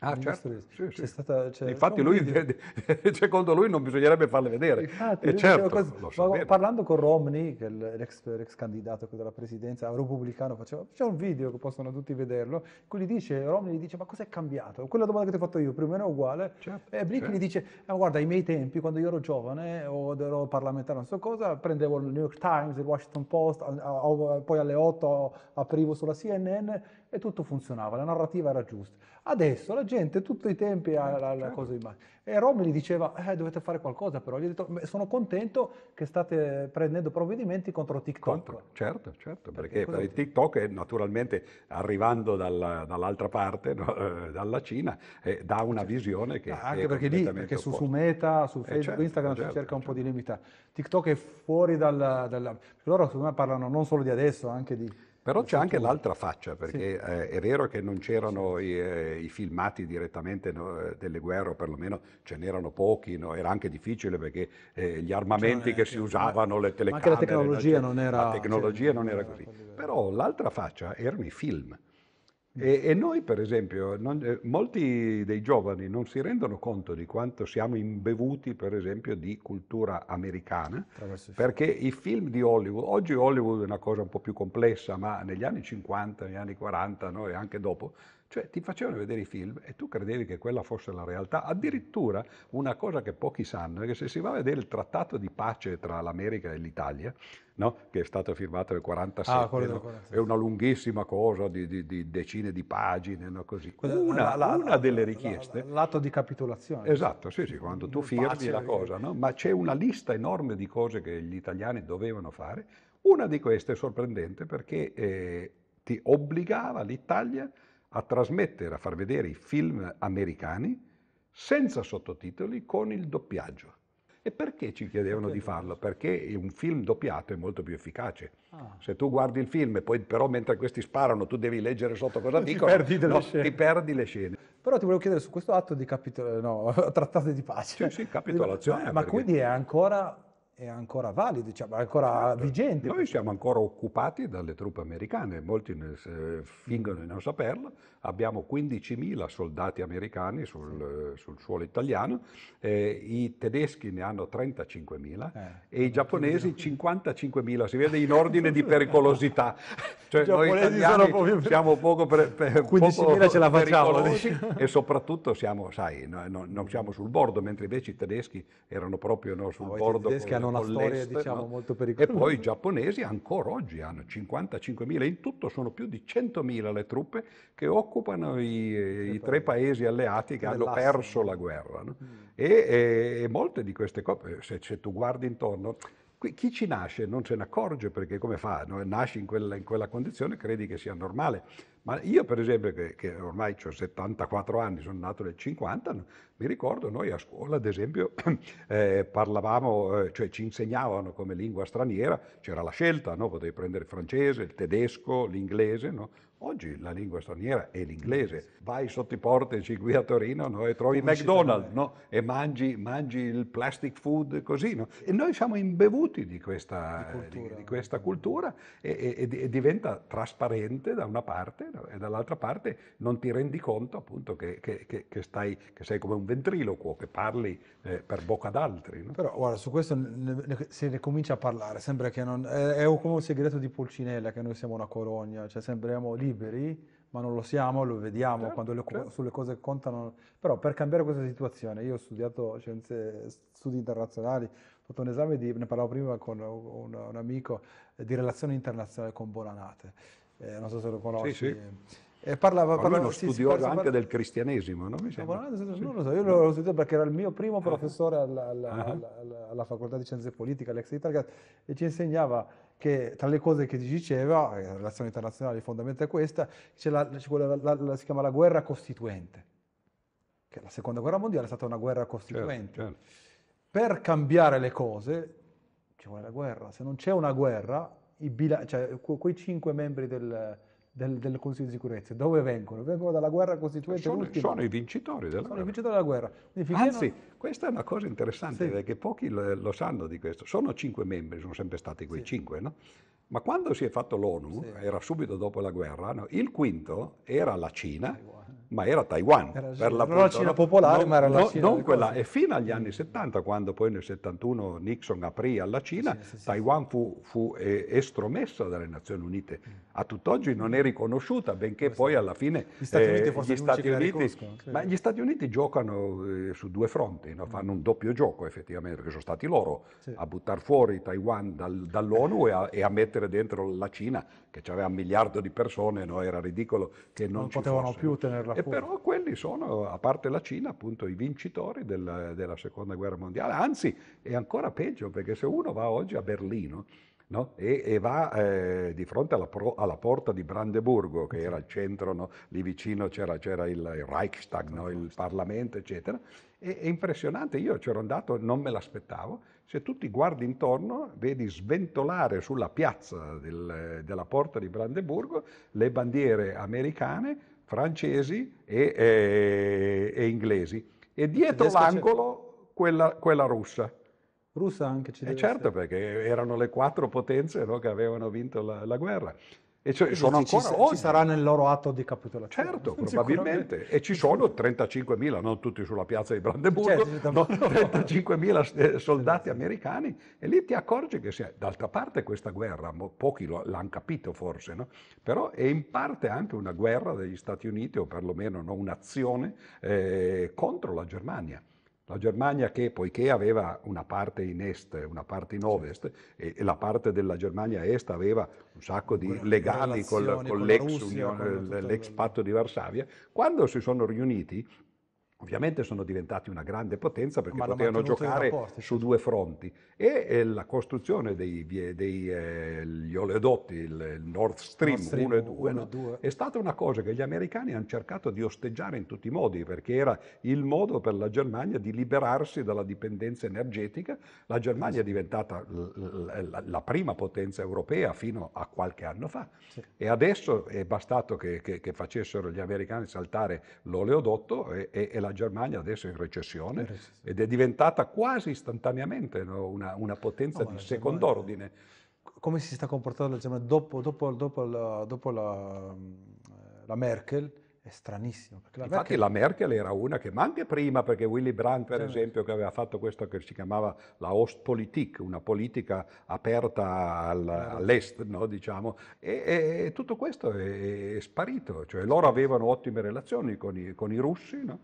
Ah, certo. Sì, sì. Stata, Infatti lui, <laughs> secondo lui non bisognerebbe farle vedere. Infatti, eh, certo, cosa, parlando con Romney, che è l'ex, l'ex candidato della presidenza repubblicano, faceva, c'è un video che possono tutti vederlo, cui gli dice, Romney gli dice ma cos'è cambiato? Quella domanda che ti ho fatto io, più o meno uguale. Certo, e Blinken certo. gli dice, ma guarda, ai miei tempi, quando io ero giovane o ero parlamentare, non so cosa, prendevo il New York Times, il Washington Post, a, a, a, poi alle 8 aprivo sulla CNN e tutto funzionava, la narrativa era giusta. Adesso la gente tutti i tempi ha eh, la, la certo. cosa di base. E Rom gli diceva, eh, dovete fare qualcosa però, gli ho detto, sono contento che state prendendo provvedimenti contro TikTok. Contro, certo, certo, perché, perché per il TikTok naturalmente arrivando dalla, dall'altra parte, no, eh, dalla Cina, eh, dà una certo. visione che... Ah, anche perché lì, perché su, su, Meta, su eh, Facebook, certo, Instagram certo, si cerca un po' di certo. limità. TikTok è fuori dalla... dalla... Loro secondo me parlano non solo di adesso, anche di però c'è anche l'altra faccia, perché sì. eh, è vero che non c'erano i, eh, i filmati direttamente no, eh, delle guerre, o perlomeno ce n'erano pochi, no? era anche difficile perché eh, gli armamenti cioè, che eh, si usavano, le telecamere... anche la tecnologia non era... La tecnologia sì, non era così. Però l'altra faccia erano i film e, e noi, per esempio, non, eh, molti dei giovani non si rendono conto di quanto siamo imbevuti, per esempio, di cultura americana, perché i film di Hollywood, oggi Hollywood è una cosa un po' più complessa, ma negli anni 50, negli anni 40 no, e anche dopo, cioè ti facevano vedere i film e tu credevi che quella fosse la realtà. Addirittura una cosa che pochi sanno è che se si va a vedere il trattato di pace tra l'America e l'Italia, no? che è stato firmato nel 1947, ah, no? è una lunghissima cosa di, di, di decine di pagine, no? una, la, una, delle richieste... La, la, l'atto di capitolazione. Esatto, sì, sì, quando tu firmi la cosa, ma c'è una lista enorme di cose che gli italiani dovevano fare. Una di queste è sorprendente perché eh, ti obbligava l'Italia a trasmettere, a far vedere i film americani senza sottotitoli con il doppiaggio. E perché ci chiedevano di farlo? Perché un film doppiato è molto più efficace. Ah. Se tu guardi il film e poi però mentre questi sparano tu devi leggere sotto cosa <laughs> ti dicono, perdi no, ti perdi le scene. Però ti volevo chiedere su questo atto di capitolo, no, <laughs> trattato di pace. Sì, sì, capitolazione. Ma, ma perché... quindi è ancora è ancora valido, diciamo, cioè, è ancora certo. vigente. Noi siamo ancora occupati dalle truppe americane, molti ne, eh, fingono di non saperlo, abbiamo 15.000 soldati americani sul, sì. sul suolo italiano, eh, i tedeschi ne hanno 35.000 eh, e i giapponesi 55.000, si vede in ordine di pericolosità. <laughs> cioè, noi italiani poco... siamo poco, per, per, 15.000 ce la facciamo. e soprattutto siamo, sai, no, no, non siamo sul bordo, mentre invece i tedeschi erano proprio no, sul no, ah, bordo. I tedeschi hanno una storia diciamo, no? molto pericolosa. E poi i giapponesi ancora oggi hanno 55.000, in tutto sono più di 100.000 le truppe che occupano i, i tre paesi alleati che hanno perso la guerra. No? Mm. E, e, e, molte di queste cose, eh, se, se tu guardi intorno, chi ci nasce non se ne accorge perché come fa? No? Nasci in quella, in quella condizione, credi che sia normale. Ma io per esempio, che, che ormai ho 74 anni, sono nato nel 50, mi ricordo noi a scuola ad esempio <clears throat> eh, parlavamo, eh, cioè ci insegnavano come lingua straniera, c'era la scelta, no? potevi prendere il francese, il tedesco, l'inglese, no? Oggi la lingua straniera è l'inglese. Vai sotto i portici qui a Torino no? e trovi Come McDonald's no? e mangi, mangi, il plastic food così. No? E noi siamo imbevuti di questa, di cultura, di, di questa cultura e, e, e, diventa trasparente da una parte e dall'altra parte non ti rendi conto appunto che, che, che, stai, che sei come un ventriloquo, che parli eh, per bocca d'altri. Però guarda, su questo ne, ne, se ne comincia a parlare, sembra che non... È, è come un segreto di Pulcinella che noi siamo una corogna, cioè sembriamo lì liberi, ma non lo siamo, lo vediamo certo, quando le, certo. sulle cose contano. Però per cambiare questa situazione, io ho studiato scienze, studi internazionali, ho fatto un esame, di, ne parlavo prima con un, un amico, eh, di relazioni internazionali con Bonanate, eh, non so se lo conosci. Sì, sì. E parlava, parlava, lui è uno sì, studioso anche parla... del cristianesimo, no? Mi Bonanate, non lo so, io l'ho studiato perché era il mio primo ah. professore alla, alla, uh ah. -huh. alla, alla facoltà di scienze politiche Alex Italia e ci insegnava che tra le cose che si diceva, eh, la relazione internazionale fondamenta è questa, la, la, la, si chiama la guerra costituente, che la seconda guerra mondiale è stata una guerra certo, costituente. Certo, certo. Per cambiare le cose ci vuole la guerra, se non c'è una guerra, cioè, quei cinque membri del, del, del, Consiglio di sicurezza. Dove vengono? Vengono dalla guerra costituente sono, ultima. Sono i vincitori della sono guerra. Vincitori della guerra. Anzi, non... questa è una cosa interessante sì. perché pochi lo, lo, sanno di questo. Sono cinque membri, sono sempre stati quei sì. cinque, no? Ma quando si è fatto l'ONU, sì. era subito dopo la guerra, no? il quinto era la Cina ma era Taiwan. Era per la, la Cina popolare, non, ma era la Cina. Non quella, e fino agli anni 70, quando poi nel 71 Nixon aprì alla Cina, sì, sì, Taiwan fu, fu eh, estromessa dalle Nazioni Unite. A tutt'oggi non è riconosciuta, benché poi alla fine gli Stati eh, Uniti, forse gli Stati ma gli Stati Uniti giocano eh, su due fronti, no? Mm. fanno un doppio gioco effettivamente, perché sono stati loro a buttare fuori Taiwan dal, dall'ONU e a, e a, mettere dentro la Cina, che aveva un miliardo di persone, no? era ridicolo che non, non potevano fosse, più tenerla e però quelli sono, a parte la Cina, appunto i vincitori della, della seconda guerra mondiale. Anzi, è ancora peggio perché se uno va oggi a Berlino, No? E, e, va eh, di fronte alla, pro, alla, porta di Brandeburgo, che era il centro, no? lì vicino c'era, c'era il, Reichstag, no? il Parlamento, eccetera. E, è impressionante, io c'ero andato, non me l'aspettavo, se tu ti guardi intorno vedi sventolare sulla piazza del, della porta di Brandeburgo le bandiere americane francesi e, e, e inglesi. E dietro Tedesca l'angolo quella, quella, russa. Russa anche ci deve certo, essere. perché erano le quattro potenze no, che avevano vinto la, la guerra. E cioè, sono ancora ci, oggi. Ci sarà nel loro atto di capitolazione. Certo, probabilmente. E ci sono 35.000, non tutti sulla piazza di Brandeburgo, certo, no, 35.000 soldati americani. E lì ti accorgi che, sia, d'altra parte, questa guerra, pochi l'hanno capito forse, no? però è in parte anche una guerra degli Stati Uniti, o perlomeno no, un'azione eh, contro la Germania. La Germania che, poiché aveva una parte in est, e una parte in ovest, e, e la parte della Germania est aveva un sacco di Quella legami col, con, con l'ex, Russia, Unione, con eh, l'ex patto di Varsavia, quando si sono riuniti Ovviamente sono diventati una grande potenza perché Ma potevano giocare rapporti, su sì. due fronti e, la costruzione degli eh, oleodotti, il Nord Stream, Nord Stream 1 e 2, 1 no? 2, è stata una cosa che gli americani hanno cercato di osteggiare in tutti i modi perché era il modo per la Germania di liberarsi dalla dipendenza energetica. La Germania è diventata l- l- la prima potenza europea fino a qualche anno fa sì. e adesso è bastato che, che, che, facessero gli americani saltare l'oleodotto e, e, e la la Germania adesso è in recessione, in recessione. ed è diventata quasi istantaneamente no, una, una, potenza no, di secondo ordine. Come si sta comportando la Germania dopo, dopo, dopo, la, dopo la, la Merkel? È stranissimo. La Infatti Merkel... la Merkel era una che, ma anche prima, perché Willy Brandt, per C'è certo. esempio, che aveva fatto questo che si chiamava la Ostpolitik, una politica aperta al, certo. all'est, no, diciamo, e, e, tutto questo è, è sparito. Cioè loro avevano ottime relazioni con i, con i russi, no?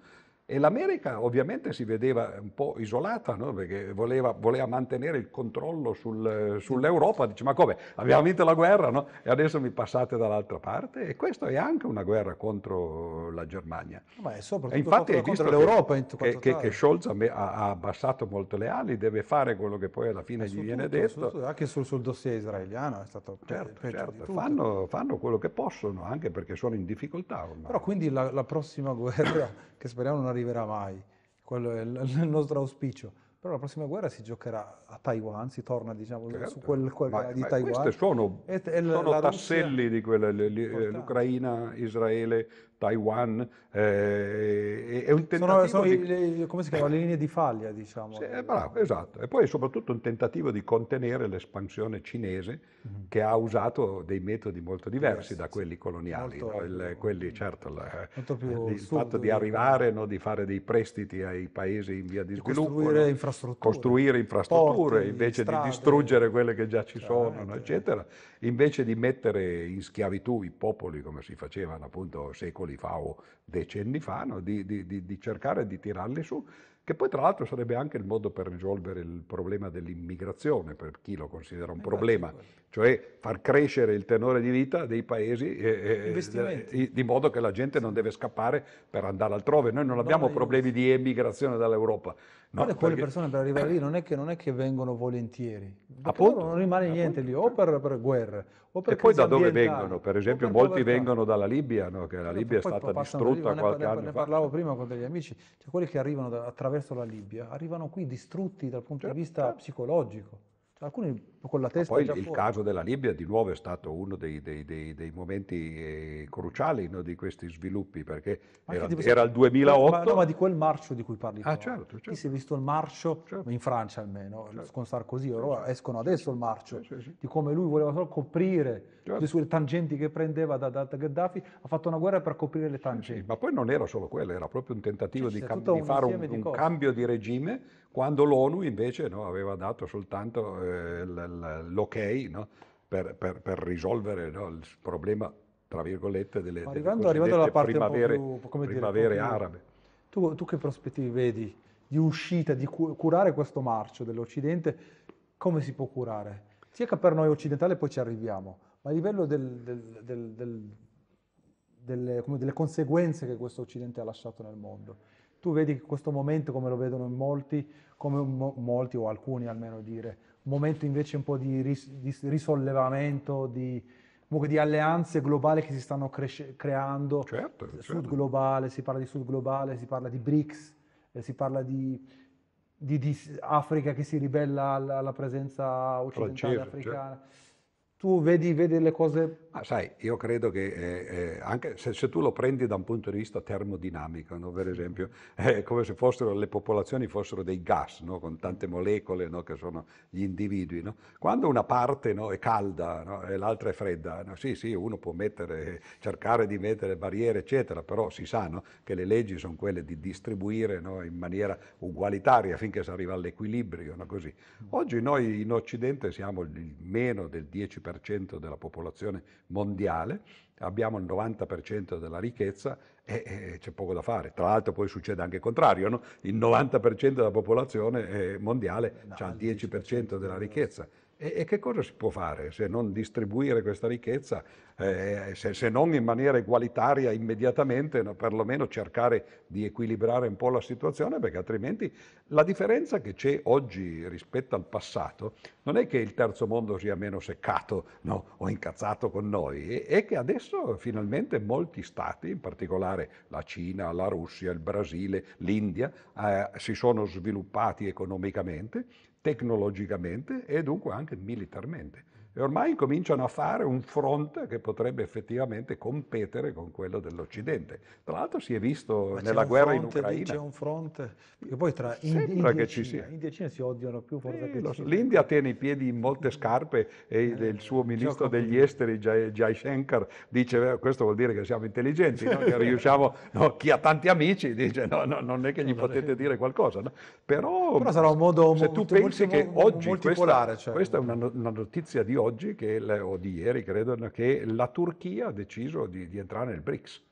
E l'America ovviamente si vedeva un po' isolata, no? perché voleva, voleva, mantenere il controllo sul, sull'Europa, dice ma come, abbiamo vinto la guerra no? e adesso mi passate dall'altra parte e questa è anche una guerra contro la Germania. Ma è soprattutto e infatti contro l'Europa. Che, che, che, che Scholz ha, abbassato molto le ali, deve fare quello che poi alla fine gli viene tutto, detto. Su, anche sul, sul, dossier israeliano è stato certo, peggio certo. Fanno, fanno, quello che possono, anche perché sono in difficoltà ormai. Però quindi la, la prossima guerra, <coughs> che speriamo non arrivi, arriverà mai, quello è <laughs> il nostro auspicio. Però la prossima guerra si giocherà a Taiwan, si torna diciamo, certo. su quel, quel ma, di ma Taiwan. Questi sono, e, e sono tasselli Russia... di quella, l'Ucraina, Israele, Taiwan. Eh, è un tentativo sono, sono di... le, come si chiama? Le linee di faglia, diciamo. Sì, eh, bravo, esatto. E poi soprattutto un tentativo di contenere l'espansione cinese mm-hmm. che ha usato dei metodi molto diversi yes, da quelli coloniali. Molto, no? il, quelli, certo, la, eh, il, sud, fatto di arrivare, no? di fare dei prestiti ai paesi in via di, di sviluppo. Costruire no? infrastrutture. Costruire infrastrutture porti, invece strade, di distruggere quelle che già ci sono, certo. eccetera invece di mettere in schiavitù i popoli come si facevano appunto secoli fa o decenni fa, no? di, di, di, di cercare di tirarli su, che poi tra l'altro sarebbe anche il modo per risolvere il problema dell'immigrazione, per chi lo considera un problema cioè far crescere il tenore di vita dei paesi eh, eh, eh, di modo che la gente non deve scappare per andare altrove. Noi non abbiamo no, problemi io... di emigrazione dall'Europa. No, poi perché... le persone per arrivare lì <coughs> non è che, non è che vengono volentieri, appunto, non rimane niente appunto. lì, o per, per guerre o per E poi da dove vengono? Per esempio per molti vengono dalla Libia, no? che la certo, Libia è stata distrutta lì, qualche ne, anno ne, fa. Ne parlavo prima con degli amici, cioè quelli che arrivano da, attraverso la Libia arrivano qui distrutti dal punto certo. di vista certo. psicologico alcuni con la testa. Ma poi il fuori. caso della Libia di nuovo è stato uno dei, dei, dei, dei momenti eh, cruciali no, di questi sviluppi, perché era, questo, era, il 2008. Ma, no, ma di quel marcio di cui parli. Ah, certo, certo. si è visto il marcio, certo. in Francia almeno, certo. con Sarkozy, ora escono adesso il marcio, sì, di come lui voleva solo coprire certo. le sue tangenti che prendeva da, da, Gheddafi, ha fatto una guerra per coprire le tangenti. ma poi non era solo quello, era proprio un tentativo di, cam- di, fare un, di un cambio di regime quando l'ONU invece no, aveva dato soltanto eh, l'ok no, per, per, per, risolvere no, il problema, tra virgolette, delle, arrivando, delle arrivando alla parte primavere, più, come primavere dire, arabe. Tu, tu, che prospettive vedi di uscita, di curare questo marcio dell'Occidente? Come si può curare? Sia che per noi occidentali poi ci arriviamo, ma a livello del, del, del, delle, delle conseguenze che questo Occidente ha lasciato nel mondo tu vedi che questo momento, come lo vedono in molti, come mo- molti o alcuni almeno dire, un momento invece un po' di, ris- di risollevamento, di, comunque di alleanze globali che si stanno cresce- creando. Certo, certo. sud certo. globale, si parla di sud globale, si parla di BRICS, eh, si parla di, di, di, Africa che si ribella alla, alla presenza occidentale Francese, certo. africana. Certo. Tu vedi, vedi, le cose ma sai, io credo che eh, eh, anche se, se, tu lo prendi da un punto di vista termodinamico, no? per esempio, <laughs> è come se fossero, le popolazioni fossero dei gas, no? con tante molecole no? che sono gli individui. Quando una parte è calda e l'altra è fredda, sì, sì, uno può mettere, cercare di mettere barriere, eccetera, però si sa che le leggi sono quelle di distribuire in maniera ugualitaria finché si arriva all'equilibrio. Oggi noi in Occidente siamo il meno del 10% della popolazione mondiale, abbiamo il 90% della ricchezza e, e c'è poco da fare. Tra l'altro poi succede anche il contrario, no? il 90% della popolazione eh, mondiale no, ha il 10% della ricchezza. E, e, che cosa si può fare se non distribuire questa ricchezza, eh, se, se, non in maniera egualitaria immediatamente, ma perlomeno cercare di equilibrare un po' la situazione, perché altrimenti la differenza che c'è oggi rispetto al passato non è che il terzo mondo sia meno seccato no, o incazzato con noi, è, è che adesso finalmente molti stati, in particolare la Cina, la Russia, il Brasile, l'India, eh, si sono sviluppati economicamente tecnologicamente e dunque anche militarmente e ormai cominciano a fare un fronte che potrebbe effettivamente competere con quello dell'Occidente. Tra l'altro si è visto Ma nella guerra fronte, in Ucraina. C'è un fronte, perché poi tra Sembra India, e Cina, India e Cina si odiano più forse sì, eh, so. L'India tiene i piedi in molte scarpe e eh, il suo ministro degli esteri Jaishankar dice questo vuol dire che siamo intelligenti, no? che riusciamo, no, chi ha tanti amici dice no, no non è che gli eh, potete dire qualcosa. Però, Però sarà un modo se tu pensi molto, che oggi questa, cioè, questa è una, una notizia di oggi, oggi, che, o di ieri credo, che la Turchia ha deciso di, di entrare nel BRICS.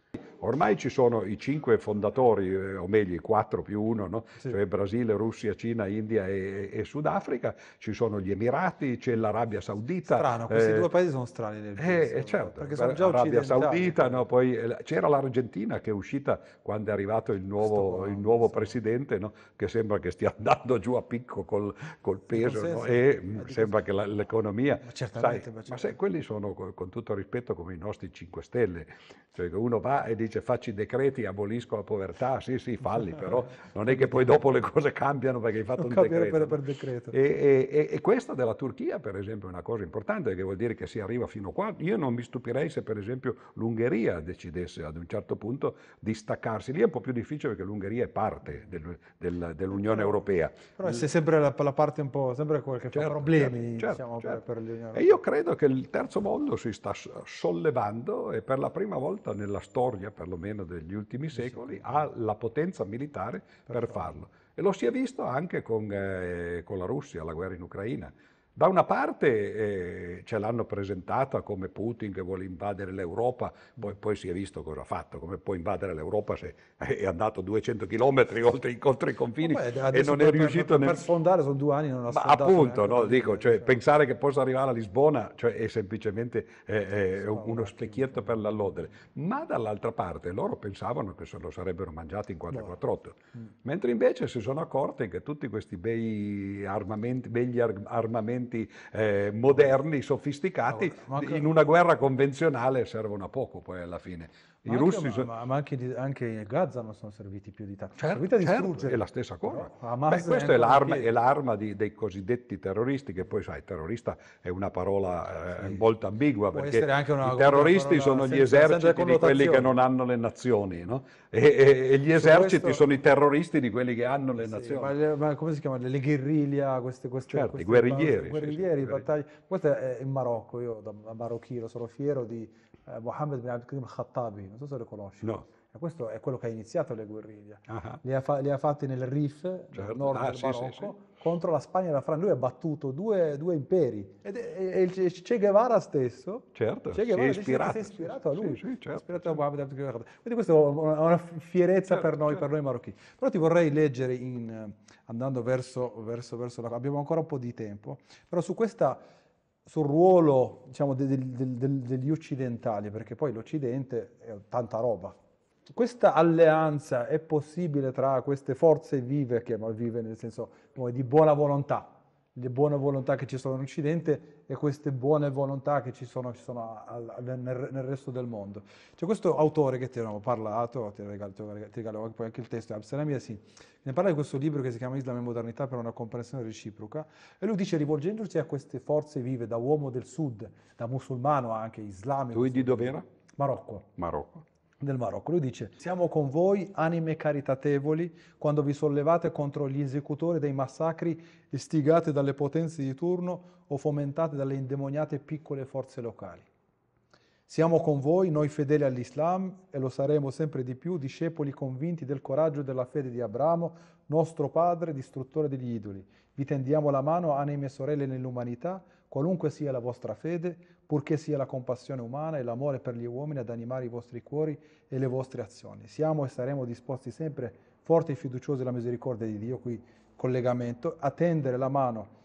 Ormai ci sono i cinque fondatori, eh, o meglio i quattro più uno, no? sì. cioè Brasile, Russia, Cina, India e, e, Sudafrica, ci sono gli Emirati, c'è l'Arabia Saudita. Strano, questi eh, due paesi sono strani nel eh, eh, certo, perché sono già Arabia Saudita, no? poi eh, c'era l'Argentina che è uscita quando è arrivato il nuovo, Sto, il nuovo presidente, no? che sembra che stia <laughs> andando giù a picco col, col peso e mm, sembra che la, l'economia... Ma certamente, sai, ma, certamente. ma se, quelli sono, con tutto rispetto, come i nostri 5 Stelle, cioè uno va e dice dice faccio i decreti, abolisco la povertà, sì sì falli, però non è che poi dopo le cose cambiano perché hai fatto non un decreto. Per, per decreto. E, e, e, questa della Turchia per esempio è una cosa importante che vuol dire che si arriva fino a qua. Io non mi stupirei se per esempio l'Ungheria decidesse ad un certo punto di staccarsi. Lì è un po' più difficile perché l'Ungheria è parte del, del, dell'Unione certo. Europea. Però è sempre la, la, parte un po', sempre quella che certo, fa problemi certo, diciamo, certo. Per, certo. per l'Unione Europea. E io credo che il terzo mondo si sta sollevando e per la prima volta nella storia perlomeno degli ultimi secoli, ha la potenza militare per farlo. E lo si è visto anche con, eh, con la Russia, la guerra in Ucraina. Da una parte eh, ce l'hanno presentata come Putin che vuole invadere l'Europa, poi, poi, si è visto cosa ha fatto, come può invadere l'Europa se è andato 200 km oltre, oltre i confini beh, e non è riuscito... Per, per, per sfondare sono due anni non ha sfondato. Ma appunto, no, dico, cioè, cioè, pensare che possa arrivare a Lisbona cioè, è semplicemente eh, è uno specchietto per l'allodere. Ma dall'altra parte loro pensavano che se lo sarebbero mangiato in 448, no. Mm. mentre invece si sono accorti che tutti questi bei armamenti, begli armamenti armamenti eh, moderni, sofisticati, allora, anche... in una guerra convenzionale servono a poco poi alla fine. I russi... Anche, ma, ma anche, anche, Gaza non sono serviti più di tanto. Certo, sono serviti a certo, distruggere. Certo, è la stessa cosa. Beh, questa è, è l'arma, è l'arma di, dei cosiddetti terroristi, che poi sai, terrorista è una parola eh, sì. molto ambigua, Può perché anche una, i terroristi una sono gli eserciti di quelli che non hanno le nazioni, no? e, e, e, gli eserciti questo... sono i terroristi di quelli che hanno le sì, nazioni. Ma, ma, come si chiamano? Le guerriglia, queste, queste, certo, queste i guerriglieri. Battaglie, sì, guerriglieri, battaglie. Questo è in Marocco, io da marocchino sono fiero di eh, Mohammed bin Abdel Karim al-Khattabi, non so se lo conosci. No. Eh, questo è quello che ha iniziato le guerriglie. Ah. Le, ha fa- le, ha fatte nel Rif, certo. nord ah, del Marocco, sì, sì, contro la Spagna e la Francia. Lui ha battuto due, due imperi. Ed è, il Che Guevara stesso certo, che Guevara si, è ispirato, si è ispirato a lui, certo, è ispirato a Mohammed Abdel Karim Quindi questa è una, una fierezza certo, per noi, certo. per, noi, marocchini. Però ti vorrei leggere, in, andando verso, verso, verso la... Abbiamo ancora un po' di tempo, però su questa sul ruolo diciamo, del, del, del, degli occidentali, perché poi l'Occidente è tanta roba. Questa alleanza è possibile tra queste forze vive, che vive nel senso di buona volontà, le buone volontà che ci sono in Occidente e queste buone volontà che ci sono, ci sono al, al, nel, nel, resto del mondo. C'è questo autore che ti avevo parlato, ti regalo, ti regalo poi anche il testo, Absalami sì, ne parla di questo libro che si chiama Islam e modernità per una comprensione reciproca e lui dice rivolgendosi a queste forze vive da uomo del sud, da musulmano anche, islamico. Lui di dove era? Marocco. Marocco del Marocco. Lui dice, siamo con voi anime caritatevoli quando vi sollevate contro gli esecutori dei massacri istigati dalle potenze di turno o fomentate dalle indemoniate piccole forze locali. Siamo con voi, noi fedeli all'Islam, e lo saremo sempre di più, discepoli convinti del coraggio e della fede di Abramo, nostro padre, distruttore degli idoli. Vi tendiamo la mano, anime e sorelle nell'umanità, qualunque sia la vostra fede, purché sia la compassione umana e l'amore per gli uomini ad animare i vostri cuori e le vostre azioni. Siamo e saremo disposti sempre, forti e fiduciosi alla misericordia di Dio, qui collegamento, a tendere la mano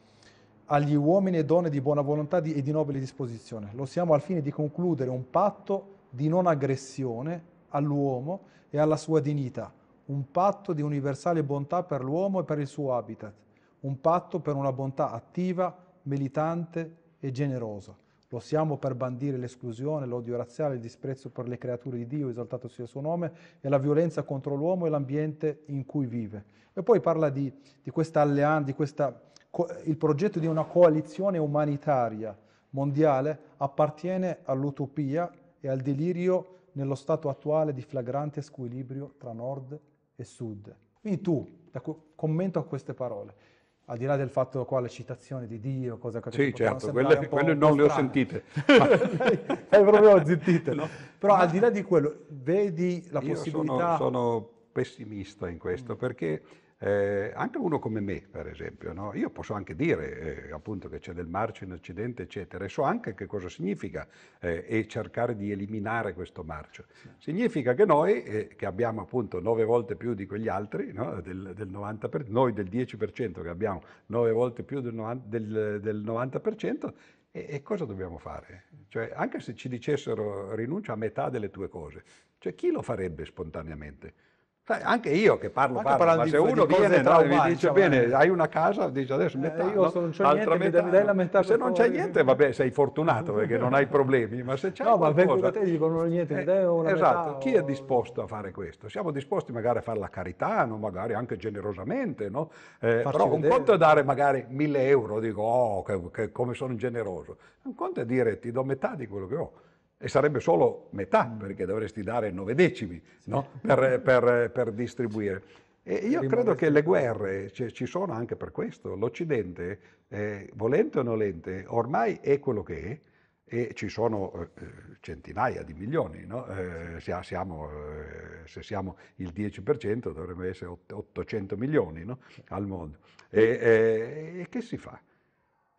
agli uomini e donne di buona volontà e di nobile disposizione. Lo siamo al fine di concludere un patto di non aggressione all'uomo e alla sua dignità, un patto di universale bontà per l'uomo e per il suo habitat, un patto per una bontà attiva, militante e generosa lo siamo per bandire l'esclusione, l'odio razziale, il disprezzo per le creature di Dio, esaltato sia il suo nome, e la violenza contro l'uomo e l'ambiente in cui vive. E poi parla di, di questa alleanza, di questa, il progetto di una coalizione umanitaria mondiale appartiene all'utopia e al delirio nello stato attuale di flagrante squilibrio tra nord e sud. Quindi tu, commento a queste parole, al di là del fatto quale citazione di Dio, cosa che Sì, certo, quelle, quelle non strane. le ho sentite. Hai <laughs> proprio zittite. No. Però al di là di quello, vedi la possibilità... Sono, sono pessimista in questo, mm. perché eh, anche uno come me, per esempio, no? io posso anche dire eh, appunto che c'è del marcio in Occidente, eccetera, e so anche che cosa significa eh, e cercare di eliminare questo marcio. Sì. Significa che noi, eh, che abbiamo appunto nove volte più di quegli altri, no? del, del 90%, noi del 10% che abbiamo nove volte più del 90%, del, del 90% e, e, cosa dobbiamo fare? Cioè, anche se ci dicessero rinuncia a metà delle tue cose, cioè, chi lo farebbe spontaneamente? Anche io che parlo, parlo, parlo ma se uno viene e mi dice bene, eh. hai una casa, dice adesso metà, eh, io no? non c'ho niente, metà, mi dai la metà Se non c'è niente, vabbè, sei fortunato perché non hai problemi, ma se c'è no, qualcosa... No, ma vengono te e dicono niente, mi eh, dai una Esatto, metà, chi è disposto a fare questo? Siamo disposti magari a fare la carità, no? magari anche generosamente, no? Eh, però un conto è dare magari mille euro, dico, oh, che, che, come sono generoso. Un conto è dire, ti do metà di quello che ho e sarebbe solo metà, mm. perché dovresti dare nove decimi sì. no? per, per, per, distribuire. E io credo che le guerre ci sono anche per questo. L'Occidente, eh, volente o nolente, ormai è quello che è e ci sono eh, eh centinaia di milioni, no? eh, se, siamo, eh, se, siamo, il 10% dovremmo essere 800 milioni no? al mondo. E, e eh, che si fa?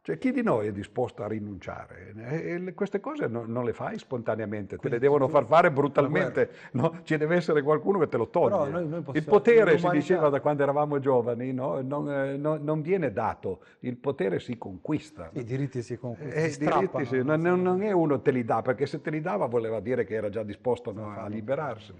Cioè, chi di noi è disposto a rinunciare? Eh, eh, e queste cose no, non le fai spontaneamente, te le devono far fare brutalmente, no? ci deve essere qualcuno che te lo toglie. Noi, noi il potere, si diceva da quando eravamo giovani, no? non, eh, non, viene dato, il potere si conquista. I diritti si conquistano. Eh, si, non, non, è uno te li dà, perché se te li dava voleva dire che era già disposto a liberarsi.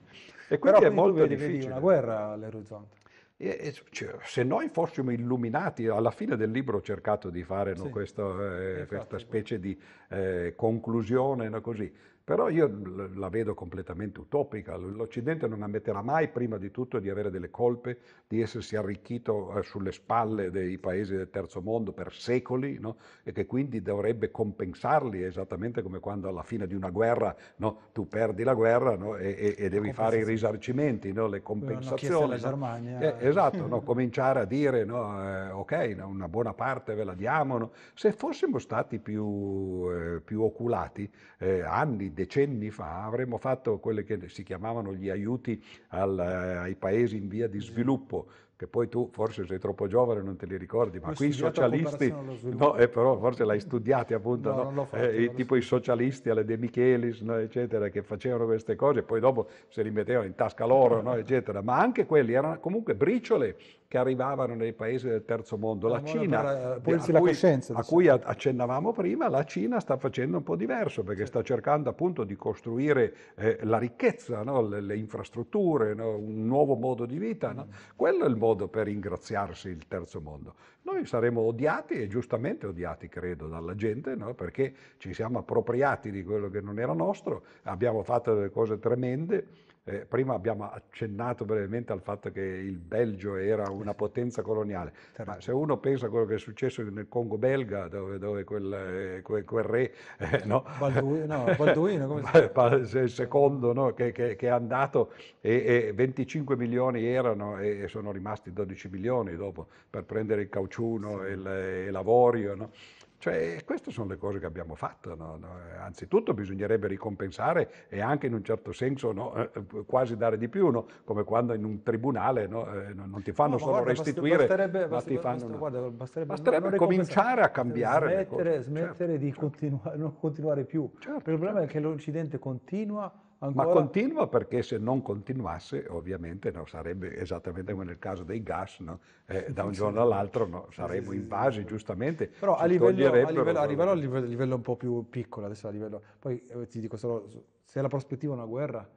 E quindi Però, è quindi molto vedi, difficile. Vedi una guerra all'orizzonte. E, cioè, se noi fossimo illuminati, alla fine del libro ho cercato di fare no, sì. questo, eh, eh questa esatto. specie di eh, conclusione, no, così, però io la vedo completamente utopica. L'Occidente non ammetterà mai, prima di tutto, di avere delle colpe, di essersi arricchito eh, sulle spalle dei paesi del terzo mondo per secoli no? e che quindi dovrebbe compensarli esattamente come quando alla fine di una guerra no? tu perdi la guerra no? e, e, e, devi fare i risarcimenti, le compensazioni. Come Eh, esatto, <laughs> cominciare a dire eh, ok, una buona parte ve la diamo. Se fossimo stati più, eh, più oculati, eh, anni decenni fa avremmo fatto quelli che si chiamavano gli aiuti al, eh, ai paesi in via di sviluppo, che poi tu forse sei troppo giovane e non te li ricordi, ma qui i socialisti, no, eh, però forse l'hai studiato appunto, no, no? Fatto, eh, tipo i socialisti alle De Michelis, no, eccetera, che facevano queste cose, e poi dopo se li mettevano in tasca loro, eccetera, ma anche quelli erano comunque briciole che arrivavano nei paesi del terzo mondo. La Cina, eh, a cui, a cui accennavamo prima, la Cina sta facendo un po' diverso perché sta cercando appunto di costruire eh, la ricchezza, no? le, le, infrastrutture, no? un nuovo modo di vita. No? Mm. Quello è il modo per ingraziarsi il terzo mondo. Noi saremo odiati e giustamente odiati, credo, dalla gente perché ci siamo appropriati di quello che non era nostro, abbiamo fatto delle cose tremende eh, prima abbiamo accennato brevemente al fatto che il Belgio era una potenza coloniale, ma certo. se uno pensa a quello che è successo nel Congo belga, dove, dove quel, eh, quel, quel, re, eh, no? Balduino, <laughs> Balduino come si il secondo no? che, che, che, è andato e, e 25 milioni erano e, sono rimasti 12 milioni dopo per prendere il caucciuno sì. e, l'avorio. No? Cioè, queste sono le cose che abbiamo fatto. No? anzitutto bisognerebbe ricompensare e anche in un certo senso no, eh, quasi dare di più, come quando in un tribunale eh, non ti fanno solo guarda, restituire, basterebbe, ma ti fanno... Basterebbe, guarda, basterebbe, basterebbe cominciare a cambiare. Smettere, smettere certo, di certo. Continuare, non continuare più. Certo, il problema è certo. che l'Occidente continua Ancora... Ma continua perché se non continuasse ovviamente no, sarebbe esattamente come nel caso dei gas, no? eh, da un giorno all'altro no, saremmo invasi giustamente. Però a livello, a livello, a a livello un po' più piccolo, adesso a livello, poi eh, ti dico solo, se la prospettiva è una guerra,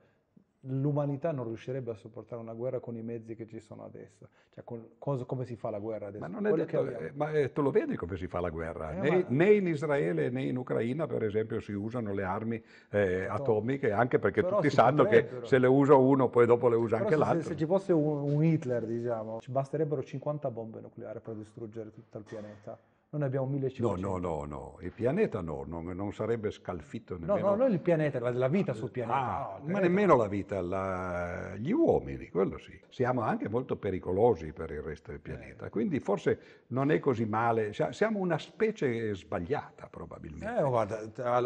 l'umanità non riuscirebbe a sopportare una guerra con i mezzi che ci sono adesso, cioè con, cosa, come si fa la guerra adesso. Ma, non è detto, eh, ma eh, tu lo vedi come si fa la guerra? Eh, né, ma... né, in Israele né in Ucraina, per esempio, si usano le armi eh, certo. atomiche, anche perché però tutti sanno che se le usa uno poi dopo le usa però anche se, l'altro. Se ci fosse un, un Hitler, diciamo, ci basterebbero 50 bombe nucleari per distruggere tutto il pianeta non abbiamo 1500. No, no, no, no, il pianeta no, non, non sarebbe scalfito nemmeno. No, no, non il pianeta, la, la vita sul pianeta. Ah, no, pianeta. Ma nemmeno la vita, la... gli uomini, quello sì. Siamo anche molto pericolosi per il resto del pianeta, eh. quindi forse non è così male, siamo una specie sbagliata probabilmente. Eh, guarda,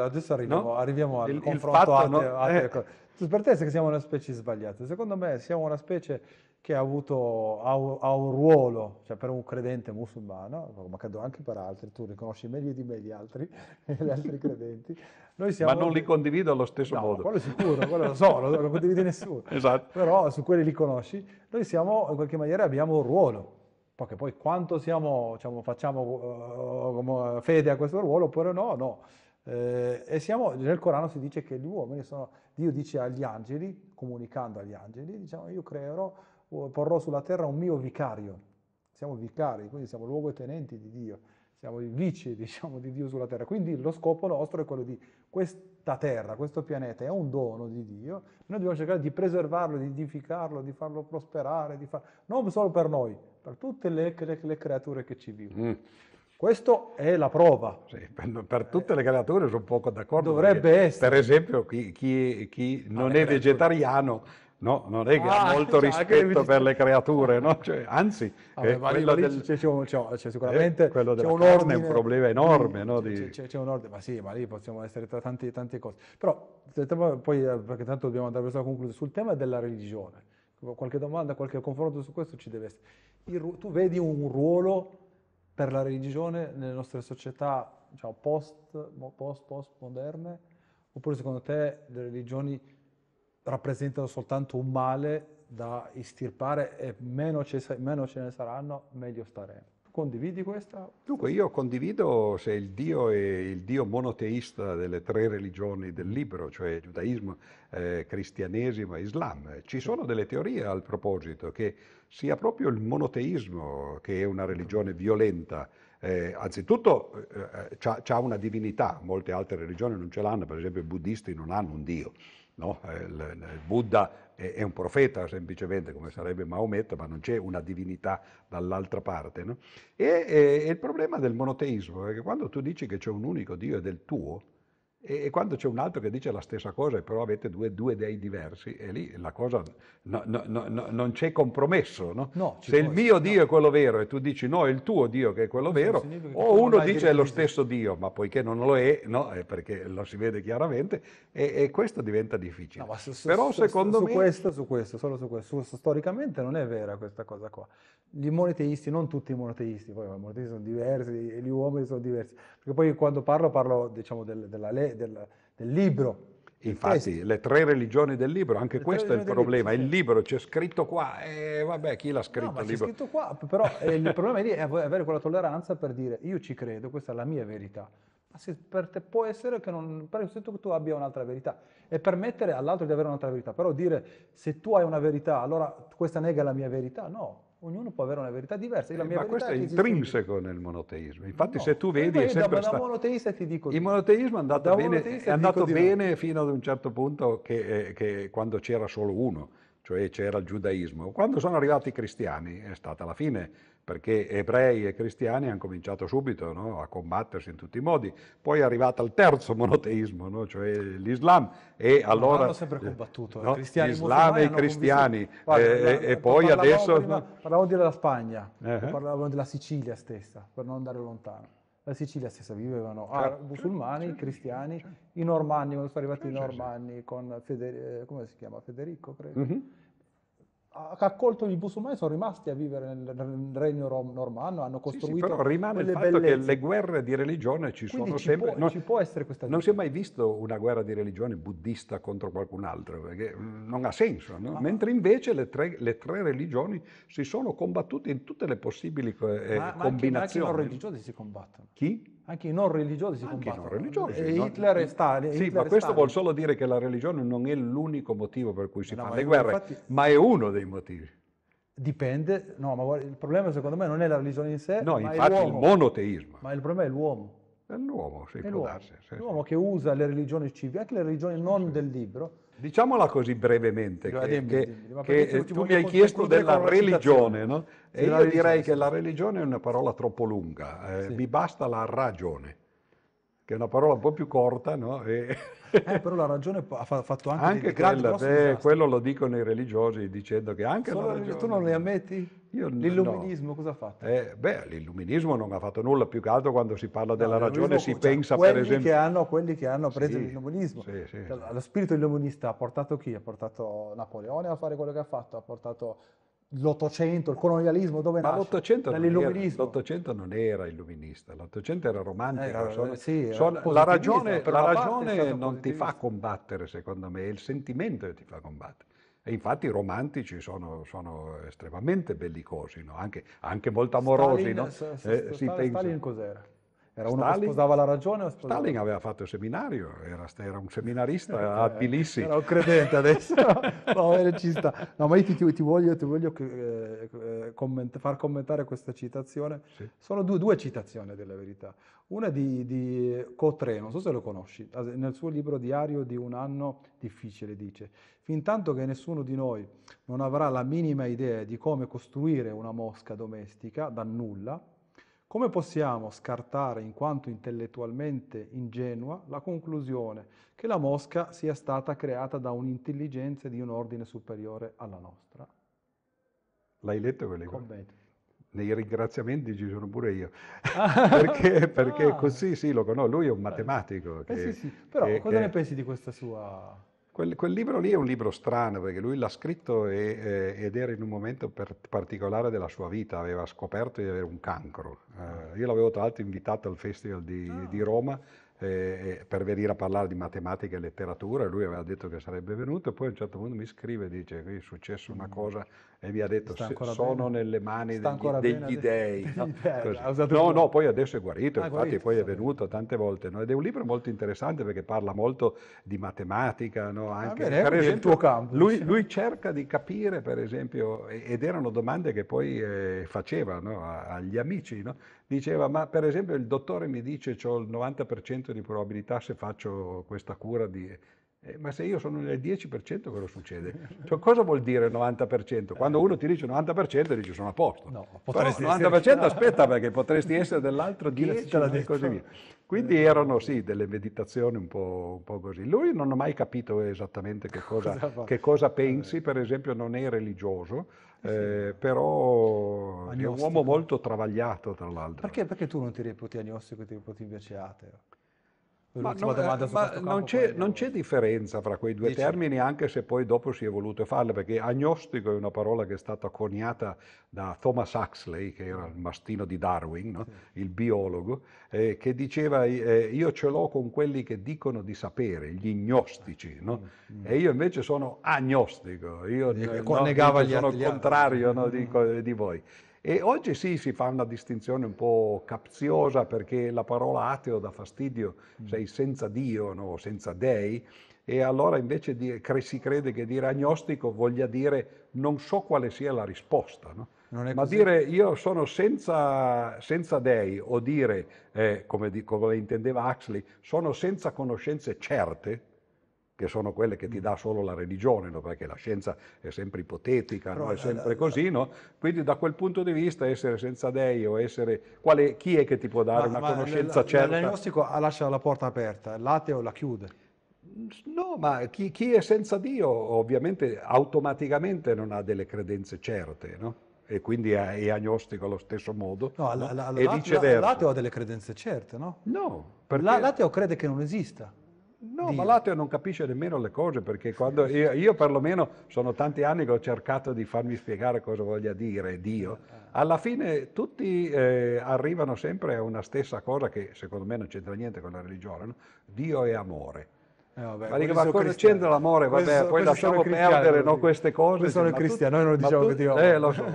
adesso arriviamo, no? arriviamo al il, confronto il fatto, a te, a te. Eh. Per te siamo una specie sbagliata, secondo me siamo una specie che ha avuto ha un, ha un, ruolo, cioè per un credente musulmano, ma credo anche per altri, tu riconosci meglio di me gli altri, <laughs> gli altri credenti. Siamo, ma non li condivido allo stesso no, modo. Quello sicuro, quello lo so, non lo condivide nessuno. <laughs> Esatto. Però su quelli li conosci. Noi siamo, in qualche maniera, abbiamo un ruolo. Perché poi quanto siamo, diciamo, facciamo uh, fede a questo ruolo oppure no, no. Eh, e siamo, nel Corano si dice che gli uomini sono, Dio dice agli angeli, comunicando agli angeli, diciamo io creerò porrò sulla terra un mio vicario. Siamo vicari, quindi siamo luogotenenti di Dio, siamo i vici <laughs> diciamo, di Dio sulla terra. Quindi lo scopo nostro è quello di questa terra, questo pianeta è un dono di Dio, noi dobbiamo cercare di preservarlo, di edificarlo, di farlo prosperare, di far... non solo per noi, per tutte le, le, le creature che ci vivono. Mm. Questo è la prova. Sì, per, per, tutte le creature sono poco d'accordo. Dovrebbe perché, essere. Per esempio, chi, chi, chi non ah, è creature. vegetariano No, non è che ah, ha <laughs> molto cioè, rispetto per le creature, no? cioè, anzi, Vabbè, eh, cioè, eh, quello del, c'è, un carne ordine, è un problema enorme. No, di... c'è, un ordine, ma sì, ma lì possiamo essere tra tante, tante cose. Però, poi, eh, perché tanto dobbiamo andare verso la conclusione, sul tema della religione, qualche domanda, qualche confronto su questo ci deve essere. Il, tu vedi un ruolo per la religione nelle nostre società diciamo, post, post, post-moderne? Oppure secondo te le religioni rappresentano soltanto un male da istirpare e meno ce, meno ce ne saranno, meglio staremo. Condividi questa? Dunque io condivido se il Dio è il Dio monoteista delle tre religioni del libro, cioè giudaismo, eh, cristianesimo e islam. Ci sono delle teorie al proposito che sia proprio il monoteismo che è una religione violenta. Eh, anzitutto eh, eh ha una divinità, molte altre religioni non ce l'hanno, per esempio i buddisti non hanno un Dio No? Eh, il, il Buddha è, è, un profeta semplicemente, come sarebbe Maometto, ma non c'è una divinità dall'altra parte. No? E, e, e il problema del monoteismo perché quando tu dici che c'è un unico Dio ed è il tuo, e, e quando c'è un altro che dice la stessa cosa, però avete due, due dei diversi, e lì la cosa no, no, no, non c'è compromesso. Se il mio Dio è quello vero e tu dici no, è il tuo Dio che è quello vero, o uno dice è lo stesso Dio, ma poiché non lo è, perché lo si vede chiaramente, e, e questo diventa difficile. Su, su, però su, secondo me... Questo, su questo, solo su questo, storicamente non è vera questa cosa qua. Gli monoteisti, non tutti i monoteisti, poi i monoteisti sono diversi, gli uomini sono diversi, perché poi quando parlo parlo diciamo del, della legge, del, del libro. Infatti, le tre religioni del libro, anche le questo è il problema. Libro, sì. Il libro c'è scritto qua, e eh, vabbè, chi l'ha scritto? No, c'è scritto qua, però eh, il problema lì è avere quella tolleranza per dire io ci credo, questa è la mia verità. Ma se per te può essere che non, per esempio, tu abbia un'altra verità e permettere all'altro di avere un'altra verità, però dire se tu hai una verità, allora questa nega la mia verità, no, ognuno può avere una verità diversa. Eh, ma questo è intrinseco nel monoteismo. Infatti, no. se tu eh, vedi. Io è sempre da, sta... monoteista ti dico. Il monoteismo è andato bene, è andato bene no. fino ad un certo punto che, eh, che quando c'era solo uno, cioè c'era il giudaismo. Quando sono arrivati i cristiani è stata la fine perché ebrei e cristiani hanno cominciato subito no, a combattersi in tutti i modi. Poi è arrivato al terzo <laughs> monoteismo, no, cioè l'Islam. E allora, hanno sempre combattuto, eh, no, cristiani l'Islam e i cristiani. Guarda, eh, guarda, e poi parlavamo adesso... Prima, parlavamo della Spagna, uh-huh. parlavamo della Sicilia stessa, per non andare lontano. La Sicilia stessa vivevano ah, certo. musulmani, certo. cristiani, i normanni, quando sono arrivati i certo. normanni con Federico, eh, come si chiama? Federico, credo. Uh-huh accolto i musulmani sono rimasti a vivere nel regno normanno, hanno costruito... Sì, sì, però rimane il fatto bellezze. che le guerre di religione ci Quindi sono ci sempre... Può, non, ci può essere questa... Non si è mai visto una guerra di religione buddista contro qualcun altro, perché mm, non ha senso. No? Ah. Mentre invece le tre, le tre, religioni si sono combattute in tutte le possibili eh, ma, combinazioni. Ma anche i non religiosi si combattono. Chi? Anche i non religiosi si Anche combattono. religiosi. E Hitler e Stalin. Sì, Hitler ma questo Stalin. vuol solo dire che la religione non è l'unico motivo per cui si no, fanno le guerre, infatti... ma è uno dei motivi. Dipende, no, ma il problema secondo me non è la religione in sé, no, infatti il monoteismo. Ma il problema è l'uomo. È l'uomo, sì, è l'uomo. Darsi, sì, l'uomo sì. che usa le religioni civili, anche le religioni non del libro, Diciamola così brevemente, che, dimmi, che, dimmi, che tu mi hai chiesto della religione, no? E io direi che la religione è una parola troppo lunga, eh, sì. mi basta la ragione, che è una parola un po' più corta, no? E... Eh, però la ragione ha fatto anche, anche dei quella, beh, quello lo dicono i religiosi dicendo che anche Solo la ragione... Tu non le ammetti? Io, l'illuminismo no. cosa ha fatto? Eh, beh, l'illuminismo non ha fatto nulla, più che altro quando si parla della no, ragione si cioè, pensa per esempio... Che hanno, quelli che hanno preso sì, l'illuminismo, sì, sì, cioè, lo spirito illuminista ha portato chi? Ha portato Napoleone a fare quello che ha fatto, ha portato l'Ottocento, il colonialismo, dove Ma nasce? L'Ottocento non, era illuminista, l'Ottocento era romantico. Eh, sono, eh, sì, sono, la ragione, la ragione non ti fa combattere, secondo me, è il sentimento che ti fa combattere. E infatti i romantici sono, sono estremamente bellicosi, no? anche, anche, molto amorosi. Stalin, no? S- s- eh, Stalin, Stalin cos'era? Era uno Stalin, che sposava la ragione o sposava... Stalin aveva fatto il seminario, era, era un seminarista abilissimo. Eh, a eh, Tbilisi. Era un credente adesso, no, ci sta. No, ma io ti, ti voglio, ti voglio eh, eh, comment- far commentare questa citazione. Sì. Sono due, due, citazioni della verità. Una di, di Cotre, non so se lo conosci, nel suo libro Diario di un anno difficile dice, fintanto che nessuno di noi non avrà la minima idea di come costruire una mosca domestica da nulla, come possiamo scartare, in quanto intellettualmente ingenua, la conclusione che la mosca sia stata creata da un'intelligenza di un ordine superiore alla nostra? L'hai letto quelle cose? Nei ringraziamenti ci sono pure io, ah. <laughs> perché, perché ah. così sì, lo conosco, lui è un matematico. Eh, che, sì, sì. Però che, cosa che... ne pensi di questa sua... Quel, quel, libro lì è un libro strano perché lui l'ha scritto e, eh, ed era in un momento per, particolare della sua vita, aveva scoperto di avere un cancro. Eh, io l'avevo tra l'altro invitato al Festival di, oh. di Roma eh, per venire a parlare di matematica e letteratura, e lui aveva detto che sarebbe venuto e poi a un certo punto mi scrive e dice qui è successa una mm. cosa e vi ha detto sono nelle mani degli, degli dei. No? no, poi adesso è guarito, ah, infatti guarito, poi è venuto tante volte. No? Ed è un libro molto interessante perché parla molto di matematica, no? anche ah, bene, per esempio, il tuo campo. Lui, diciamo. lui, cerca di capire, per esempio, ed erano domande che poi eh, faceva agli amici, diceva ma per esempio il dottore mi dice che ho il 90% di probabilità se faccio questa cura di eh, ma se io sono nel 10% cosa succede? Cioè, cosa vuol dire il 90%? Quando uno ti dice 90% dici sono a posto. No, cioè, Però 90% essere... aspetta perché potresti essere dell'altro 10% e così via. Quindi erano sì delle meditazioni un po', un po', così. Lui non ha mai capito esattamente che cosa, cosa, che cosa eh. pensi, per esempio non è religioso, eh, però agnostico. è un uomo molto travagliato, tra l'altro. Perché, perché, tu non ti reputi agnostico e ti reputi invece ateo? Ma, non, eh, ma non, c'è, non, eh. c'è, differenza fra quei due Dice. termini, anche se poi dopo si è voluto farle, perché agnostico è una parola che è stata coniata da Thomas Huxley, che era il mastino di Darwin, no? sì. il biologo, eh, che diceva eh, io ce l'ho con quelli che dicono di sapere, gli gnostici, no? mm. mm. e io invece sono agnostico, io eh, e no, negava sono altri contrario altri. Mm, mm. Di, eh, di voi. E oggi sì, si fa una distinzione un po' capziosa perché la parola ateo dà fastidio, mm. sei senza Dio, no? senza dei, e allora invece di, si crede che dire agnostico voglia dire non so quale sia la risposta. No? Ma dire io sono senza, senza dei o dire, eh, come, come intendeva Huxley, sono senza conoscenze certe, che sono quelle che ti mm. dà solo la religione, no? perché la scienza è sempre ipotetica, no? è sempre così, no? quindi da quel punto di vista essere senza Dei o essere... Quale, chi è che ti può dare ma, una ma conoscenza la, certa? Il diagnostico lascia la porta aperta, l'ateo la chiude. No, ma chi, chi, è senza Dio ovviamente automaticamente non ha delle credenze certe, no? e quindi è agnostico allo stesso modo. No, no? La, la, e viceversa. l'ateo ha delle credenze certe, no? No. Perché... L'ateo crede che non esista. No, Dio. ma l'ateo non capisce nemmeno le cose perché quando io, io, perlomeno sono tanti anni che ho cercato di farmi spiegare cosa voglia dire Dio. Eh. Alla fine tutti eh, arrivano sempre a una stessa cosa che secondo me non c'entra niente con la religione. No? Dio è amore. Eh vabbè, ma dico, ma cosa c'entra l'amore? Vabbè, questo, poi questo lasciamo perdere no, queste cose. Questo sono il cristiano, noi non diciamo tu, che Dio eh, so.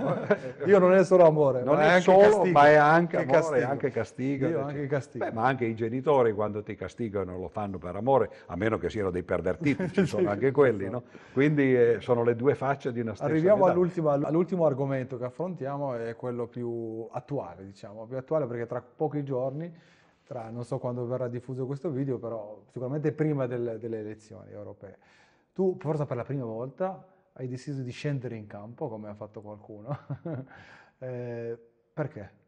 <laughs> Io non è solo amore, non è, è solo, castigo. ma è anche amore, castigo. anche castigo. Dio, anche castigo. Beh, ma anche i genitori quando ti castigano lo fanno per amore, a meno che siano dei pervertiti, ci <laughs> sono anche quelli, no? Quindi eh, sono le due facce di una stessa Arriviamo all'ultimo argomento che affrontiamo, è quello più attuale, diciamo, più attuale perché tra pochi giorni tra non so quando verrà diffuso questo video, però sicuramente prima del, delle elezioni europee. Tu, forse per la prima volta, hai deciso di scendere in campo, come ha fatto qualcuno. <laughs> eh, perché?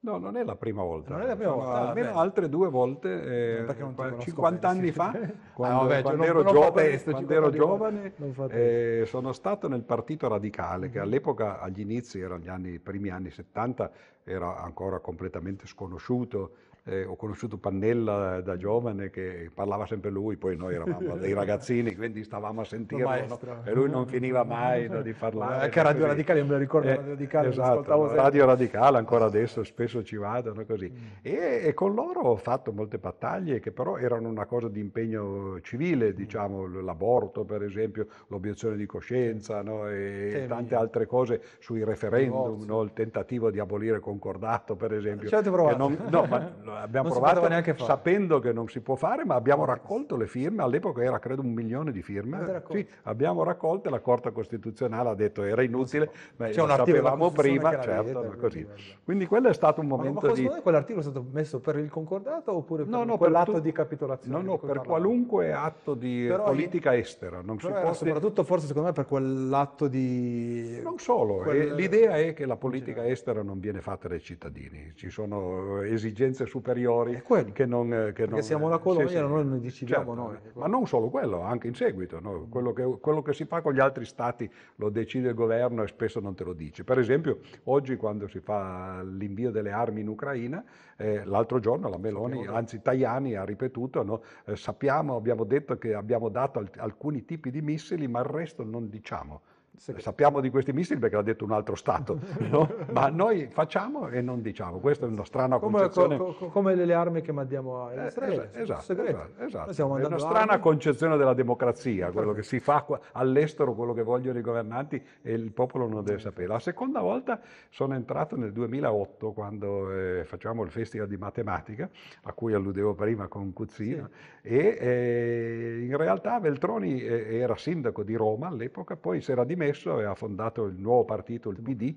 No, non è la prima volta. Non è la prima Sono volta. Ah, almeno bene. altre due volte, eh, 50 anni fa, quando, <laughs> ah, vabbè, quando, ero giovane, questo, quando, ero giovane, eh, sono stato nel Partito Radicale, che mhm. all'epoca, agli inizi, erano gli anni, i primi anni 70, era ancora completamente sconosciuto eh, ho conosciuto Pannella da giovane che parlava sempre lui, poi noi eravamo <laughs> dei ragazzini, quindi stavamo a sentirlo no? e lui non finiva mai no, di parlare. Anche Radio Radicale, io me lo ricordo, eh, Radio Radicale, esatto, Radio Radicale ancora adesso spesso ci vadano così. Mm. E, e, con loro ho fatto molte battaglie che però erano una cosa di impegno civile, mm. diciamo l'aborto per esempio, l'obiezione di coscienza no? e Temi. tante altre cose sui referendum, il tentativo di abolire concordato per esempio. Ci avete provato? Non, no, ma <laughs> abbiamo non provato sapendo che non si può fare, ma abbiamo raccolto le firme, all'epoca era credo un milione di firme, sì, abbiamo raccolte, la Corte Costituzionale ha detto era inutile, ma C'è lo sapevamo prima, certo, vede, così. Quindi quello è stato un momento ma, ma di... Ma quell'articolo è stato messo per il concordato oppure per no, no, quell'atto tu... di capitolazione? No, no, per parlavo. qualunque atto di però politica io... estera. Non si può soprattutto forse secondo me per quell'atto di... Non solo, quel... Eh, l'idea è che la politica estera non viene fatta dai cittadini, ci sono esigenze superiori superiori, è che non... Eh, che non, siamo la colonia, sì, sì. noi ne decidiamo certo, noi. Ecco. Ma non solo quello, anche in seguito. No? Quello, che, quello, che, si fa con gli altri stati lo decide il governo e spesso non te lo dice. Per esempio, oggi quando si fa l'invio delle armi in Ucraina, eh, l'altro giorno la Meloni, anzi Tajani, ha ripetuto, no? eh, sappiamo, abbiamo detto che abbiamo dato al- alcuni tipi di missili, ma il resto non diciamo. Sappiamo di questi missili perché l'ha detto un altro Stato, <laughs> no? ma noi facciamo e non diciamo. Questa è una strana concezione. Co, co, come le armi che mandiamo all'Israele. Eh, esatto, esatto, esatto. È una strana armi. concezione della democrazia, quello certo. che si fa all'estero, quello che vogliono i governanti e il popolo non deve sapere. La seconda volta sono entrato nel 2008 quando eh, facevamo il Festival di Matematica, a cui alludevo prima con Cuzzino, sì. e eh, in realtà Veltroni eh, era sindaco di Roma all'epoca, poi si era dimenticato dimesso, aveva fondato il nuovo partito, il PD,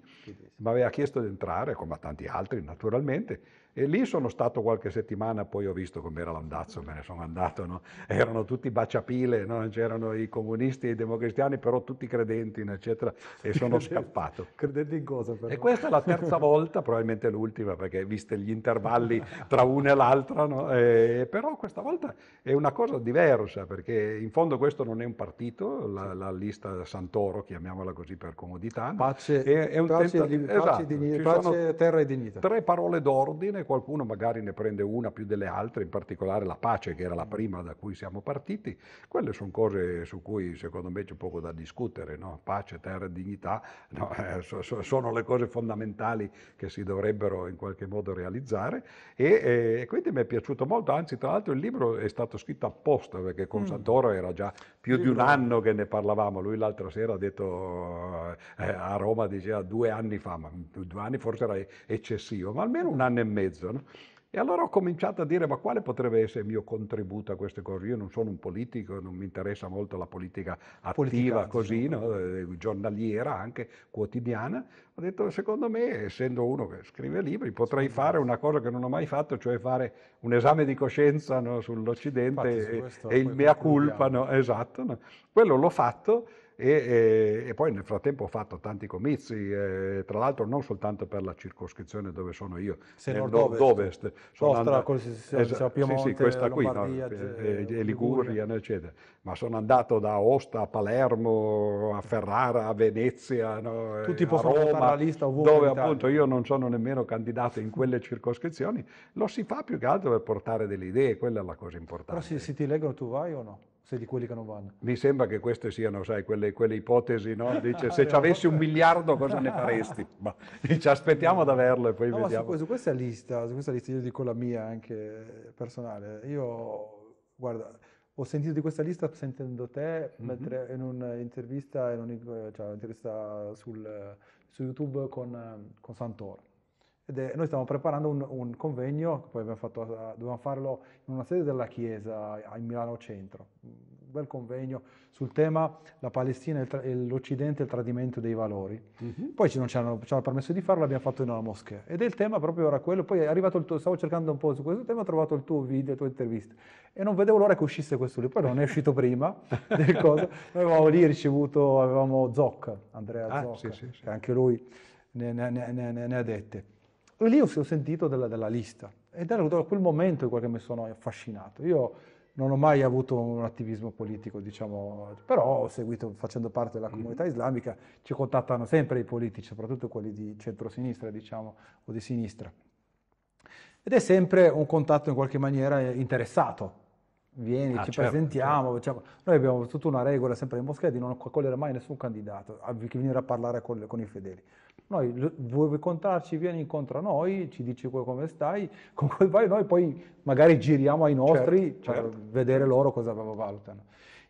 ma aveva chiesto di entrare, come a tanti altri naturalmente, e lì sono stato qualche settimana, poi ho visto com'era l'andazzo, me ne sono andato, no? <laughs> erano tutti baciapile, no? c'erano i comunisti e i democristiani, però tutti credenti, eccetera, <laughs> e sono scappato. Credenti in cosa però? E questa è la terza volta, probabilmente l'ultima, perché viste gli intervalli tra una e l'altra, no? e, però questa volta è una cosa diversa, perché in fondo questo non è un partito, la, la lista Santoro, chiamiamola così per comodità. Pace, è, è un pace, tenta- esatto, pace, esatto, dignità, pace terra e dignità. Tre parole d'ordine qualcuno magari ne prende una più delle altre, in particolare la pace che era la prima da cui siamo partiti, quelle sono cose su cui secondo me c'è poco da discutere, no? pace, terra e dignità no? <laughs> eh, so, so, sono le cose fondamentali che si dovrebbero in qualche modo realizzare e, eh, quindi mi è piaciuto molto, anzi tra l'altro il libro è stato scritto apposta perché con mm. Santoro era già più di un anno che ne parlavamo, lui l'altra sera ha detto eh, a Roma diceva due anni fa, ma due anni forse era eccessivo, ma almeno un anno e mezzo mezzo. No? E allora ho cominciato a dire, ma quale potrebbe essere il mio contributo a queste cose? Io non sono un politico, non mi interessa molto la politica attiva, politica, così, diciamo. no? Eh, giornaliera, anche quotidiana. Ho detto, secondo me, essendo uno che scrive libri, potrei fare una cosa che non ho mai fatto, cioè fare un esame di coscienza no? sull'Occidente Infatti, su e, il mea culpa. No? Esatto. Quello l'ho fatto e, e, eh, e, poi nel frattempo ho fatto tanti comizi, eh, tra l'altro non soltanto per la circoscrizione dove sono io, Se nel nord-ovest, nord sono andato, esa, diciamo, Piemonte, sì, questa qui, e, eh, eh, Liguria, eccetera. ma sono andato da Aosta a Palermo, a Ferrara, a Venezia, no, Tutti a Roma, lista dove appunto io non sono nemmeno candidato in quelle circoscrizioni, lo si fa più che altro per portare delle idee, quella è la cosa importante. Però se, se ti leggono tu vai o no? se di quelli che non vanno. Mi sembra che queste siano, sai, quelle, quelle ipotesi, no? <laughs> Dice, ah, se ci avessi un miliardo cosa ne faresti? <laughs> Ma ci aspettiamo ad averlo e poi no, vediamo. Ma su, questa lista, su questa lista io dico la mia anche personale. Io, guarda, ho sentito di questa lista sentendo te mm-hmm. in un'intervista, in un, cioè, un'intervista sul, su YouTube con, con Santoro. È, noi stiamo preparando un, un convegno, poi abbiamo fatto, eh, dovevamo farlo in una sede della Chiesa in Milano Centro, un bel convegno sul tema la Palestina e l'Occidente e il tradimento dei valori. Mm-hmm. Poi ci, non ci hanno, ci hanno, permesso di farlo, l'abbiamo fatto in una moschea. Ed è il tema proprio era quello, poi è arrivato il tuo, stavo cercando un po' su questo tema, ho trovato il tuo video, le tue interviste e non vedevo l'ora che uscisse questo lì, poi non è uscito prima <laughs> del cosa. Noi avevamo lì ricevuto, avevamo Zoc, Andrea ah, Zoc, sì, sì, sì. che anche lui ne, ne, ne, ne ha dette. E lì ho sentito della, della lista ed era da quel momento in cui mi sono affascinato. Io non ho mai avuto un attivismo politico, diciamo, però ho seguito, facendo parte della mm-hmm. comunità islamica, ci contattano sempre i politici, soprattutto quelli di centrosinistra, diciamo, o di sinistra. Ed è sempre un contatto in qualche maniera interessato. Vieni, ah, ci certo, presentiamo. Certo. Diciamo, noi abbiamo tutta una regola sempre in moschea di non accogliere mai nessun candidato che venire a parlare con, con i fedeli. Noi, vuoi incontrarci, vieni incontro a noi, ci dici come stai, <laughs> con quel vai noi poi magari giriamo ai nostri certo, per cioè, certo. vedere loro cosa valutano.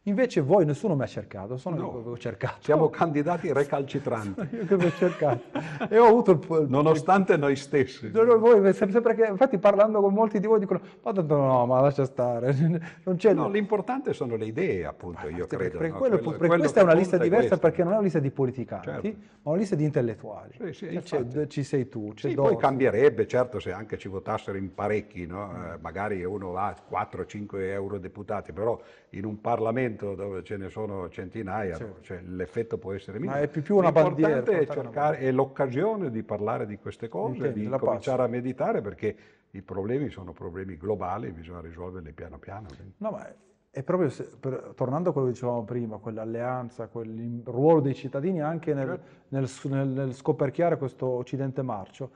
Invece voi nessuno mi ha cercato, sono no, io che ho cercato. Siamo candidati recalcitranti. Sono io che ho cercato. e ho avuto il... Nonostante noi stessi. Voi, sempre che, infatti parlando con molti di voi dicono, ma tanto no, ma lascia stare. <laughs> Non c'è no, l'importante sono le idee, appunto, io credo. Per, no? quello, quello, per quello questa è una lista diversa questo. perché non è una lista di politicanti, certo. ma una lista di intellettuali. Sì, sì, cioè, ci sei tu. C'è sì, poi cambierebbe, certo, se anche ci votassero in parecchi, no? mm. eh, magari uno ha 4-5 eurodeputati, però in un Parlamento dove ce ne sono centinaia, sì. cioè, l'effetto può essere minimo. Ma è più, più una bandiera. È, cercare, è l'occasione di parlare di queste cose, Intendi, di cominciare pace. a meditare, perché i problemi sono problemi globali, bisogna risolverli piano piano. No, ma è proprio, se, per, tornando a quello che dicevamo prima, quell'alleanza, quel ruolo dei cittadini anche nel, certo. nel, nel, nel scoperchiare questo Occidente marcio,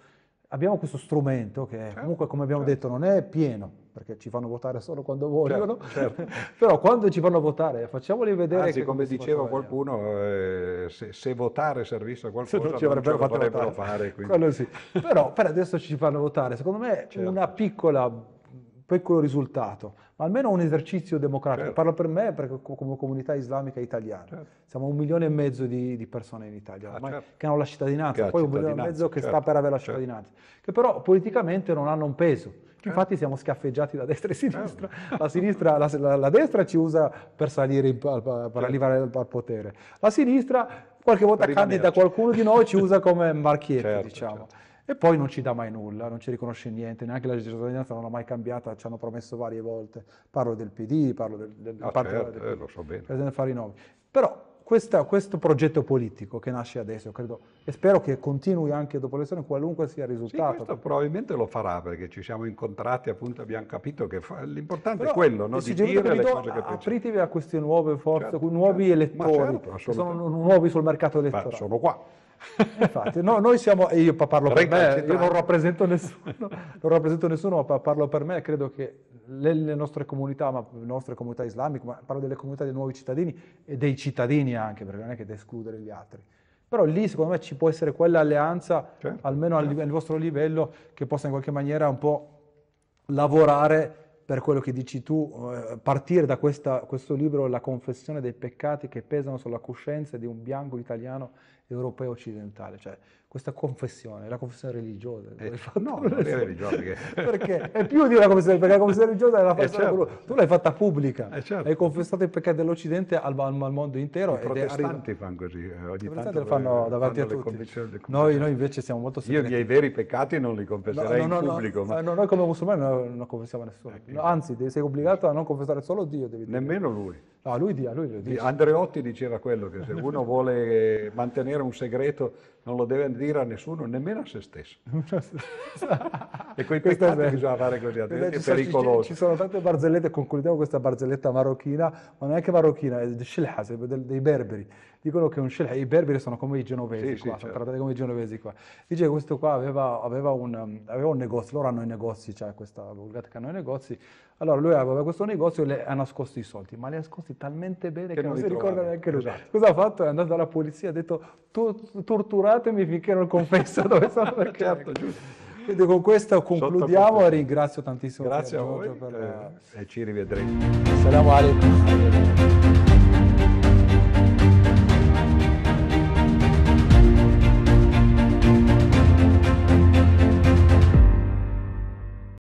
abbiamo questo strumento che certo, comunque, come abbiamo certo. detto, non è pieno, perché ci fanno votare solo quando vogliono, certo, certo. <laughs> però quando ci fanno votare facciamoli vedere. Anzi, come diceva qualcuno, eh, se, se, votare servisse a qualcosa se non ci avrebbero non ce lo fare. Sì. <laughs> però per adesso ci fanno votare, secondo me certo. una piccola piccolo risultato, ma almeno un esercizio democratico. Certo. Parlo per me perché come comunità islamica italiana. Certo. Siamo un milione e mezzo di, di persone in Italia ah, ormai, ah, certo. che hanno la cittadinanza, che poi un milione e mezzo che sta certo. per avere la cittadinanza, certo. che però politicamente non hanno un peso. Infatti siamo scaffeggiati da destra e sinistra. La, sinistra la, la, la destra ci usa per, salire in, per, per arrivare al, al, potere. La sinistra qualche volta per candida qualcuno di noi ci usa come <laughs> marchietta, certo, diciamo. Certo. E poi non ci dà mai nulla, non ci riconosce niente, neanche la cittadinanza non l'ha mai cambiata, ci hanno promesso varie volte. Parlo del PD, parlo del, del, ah, certo, del PD, eh, lo so bene. Però questa, questo progetto politico che nasce adesso, credo, e spero che continui anche dopo le elezioni, qualunque sia il risultato. Sì, questo probabilmente lo farà perché ci siamo incontrati, appunto abbiamo capito che fa... l'importante è quello, no? di dire capito, le cose che pensi. Apritevi a queste nuove forze, certo, nuovi certo. elettori, certo, sono nuovi sul mercato elettorale. Ma sono qua. Eh, infatti, no, noi siamo, io parlo per me, eh, io non rappresento nessuno, <laughs> non rappresento nessuno, ma parlo per me, credo che le nostre comunità, ma le nostre comunità islamiche, ma parlo delle comunità dei nuovi cittadini e dei cittadini anche, perché non è che da escludere gli altri. Però lì secondo me ci può essere quell'alleanza, certo, almeno certo. Al, al, vostro livello, che possa in qualche maniera un po' lavorare per quello che dici tu, eh, partire da questa, questo libro, La confessione dei peccati che pesano sulla coscienza di un bianco italiano europeo occidentale. Cioè, questa confessione, la confessione religiosa. Eh, no, non è religiosa. Perché... <laughs> perché è più di una confessione, perché la confessione religiosa è la eh, certo. tu l'hai fatta pubblica, eh, certo. hai confessato i peccati dell'Occidente al, al, mondo intero. I protestanti arriva... fanno così, eh, ogni I tanto lo fanno davanti fanno a tutti. Noi, noi, invece siamo molto severi. Io i miei veri peccati non li confesserei no, no, no, in pubblico. Ma... Eh, noi come musulmani non confessiamo nessuno, eh, anzi sei obbligato a non confessare solo Dio. Nemmeno lui. No, lui, lui lo dice. Andreotti diceva quello, che se <laughs> uno vuole mantenere un segreto non lo deve dire a nessuno, nemmeno a se stesso. <laughs> <laughs> e con i peccati bisogna fare così, altrimenti è pericoloso. Ci, sono tante barzellette, concludiamo questa barzelletta marocchina, ma non è che marocchina, è di Shilha, dei berberi dicono che un scelha, i berberi sono come i genovesi sì, qua, sì, sono certo. trattati come i genovesi qua. Dice che questo qua aveva, aveva, un, um, aveva, un, negozio, loro hanno i negozi, cioè questa vulgata che hanno i negozi, allora lui aveva questo negozio e le ha nascosto i soldi, ma li ha nascosti talmente bene che, che non si ricorda neanche lui. Esatto. Cosa ha fatto? È andato alla polizia e ha detto torturatemi finché non confessa dove sono <laughs> certo, perché... certo, Quindi con questo concludiamo e ringrazio tantissimo. Grazie a voi per... Eh, e ci rivedremo. Salam alaikum.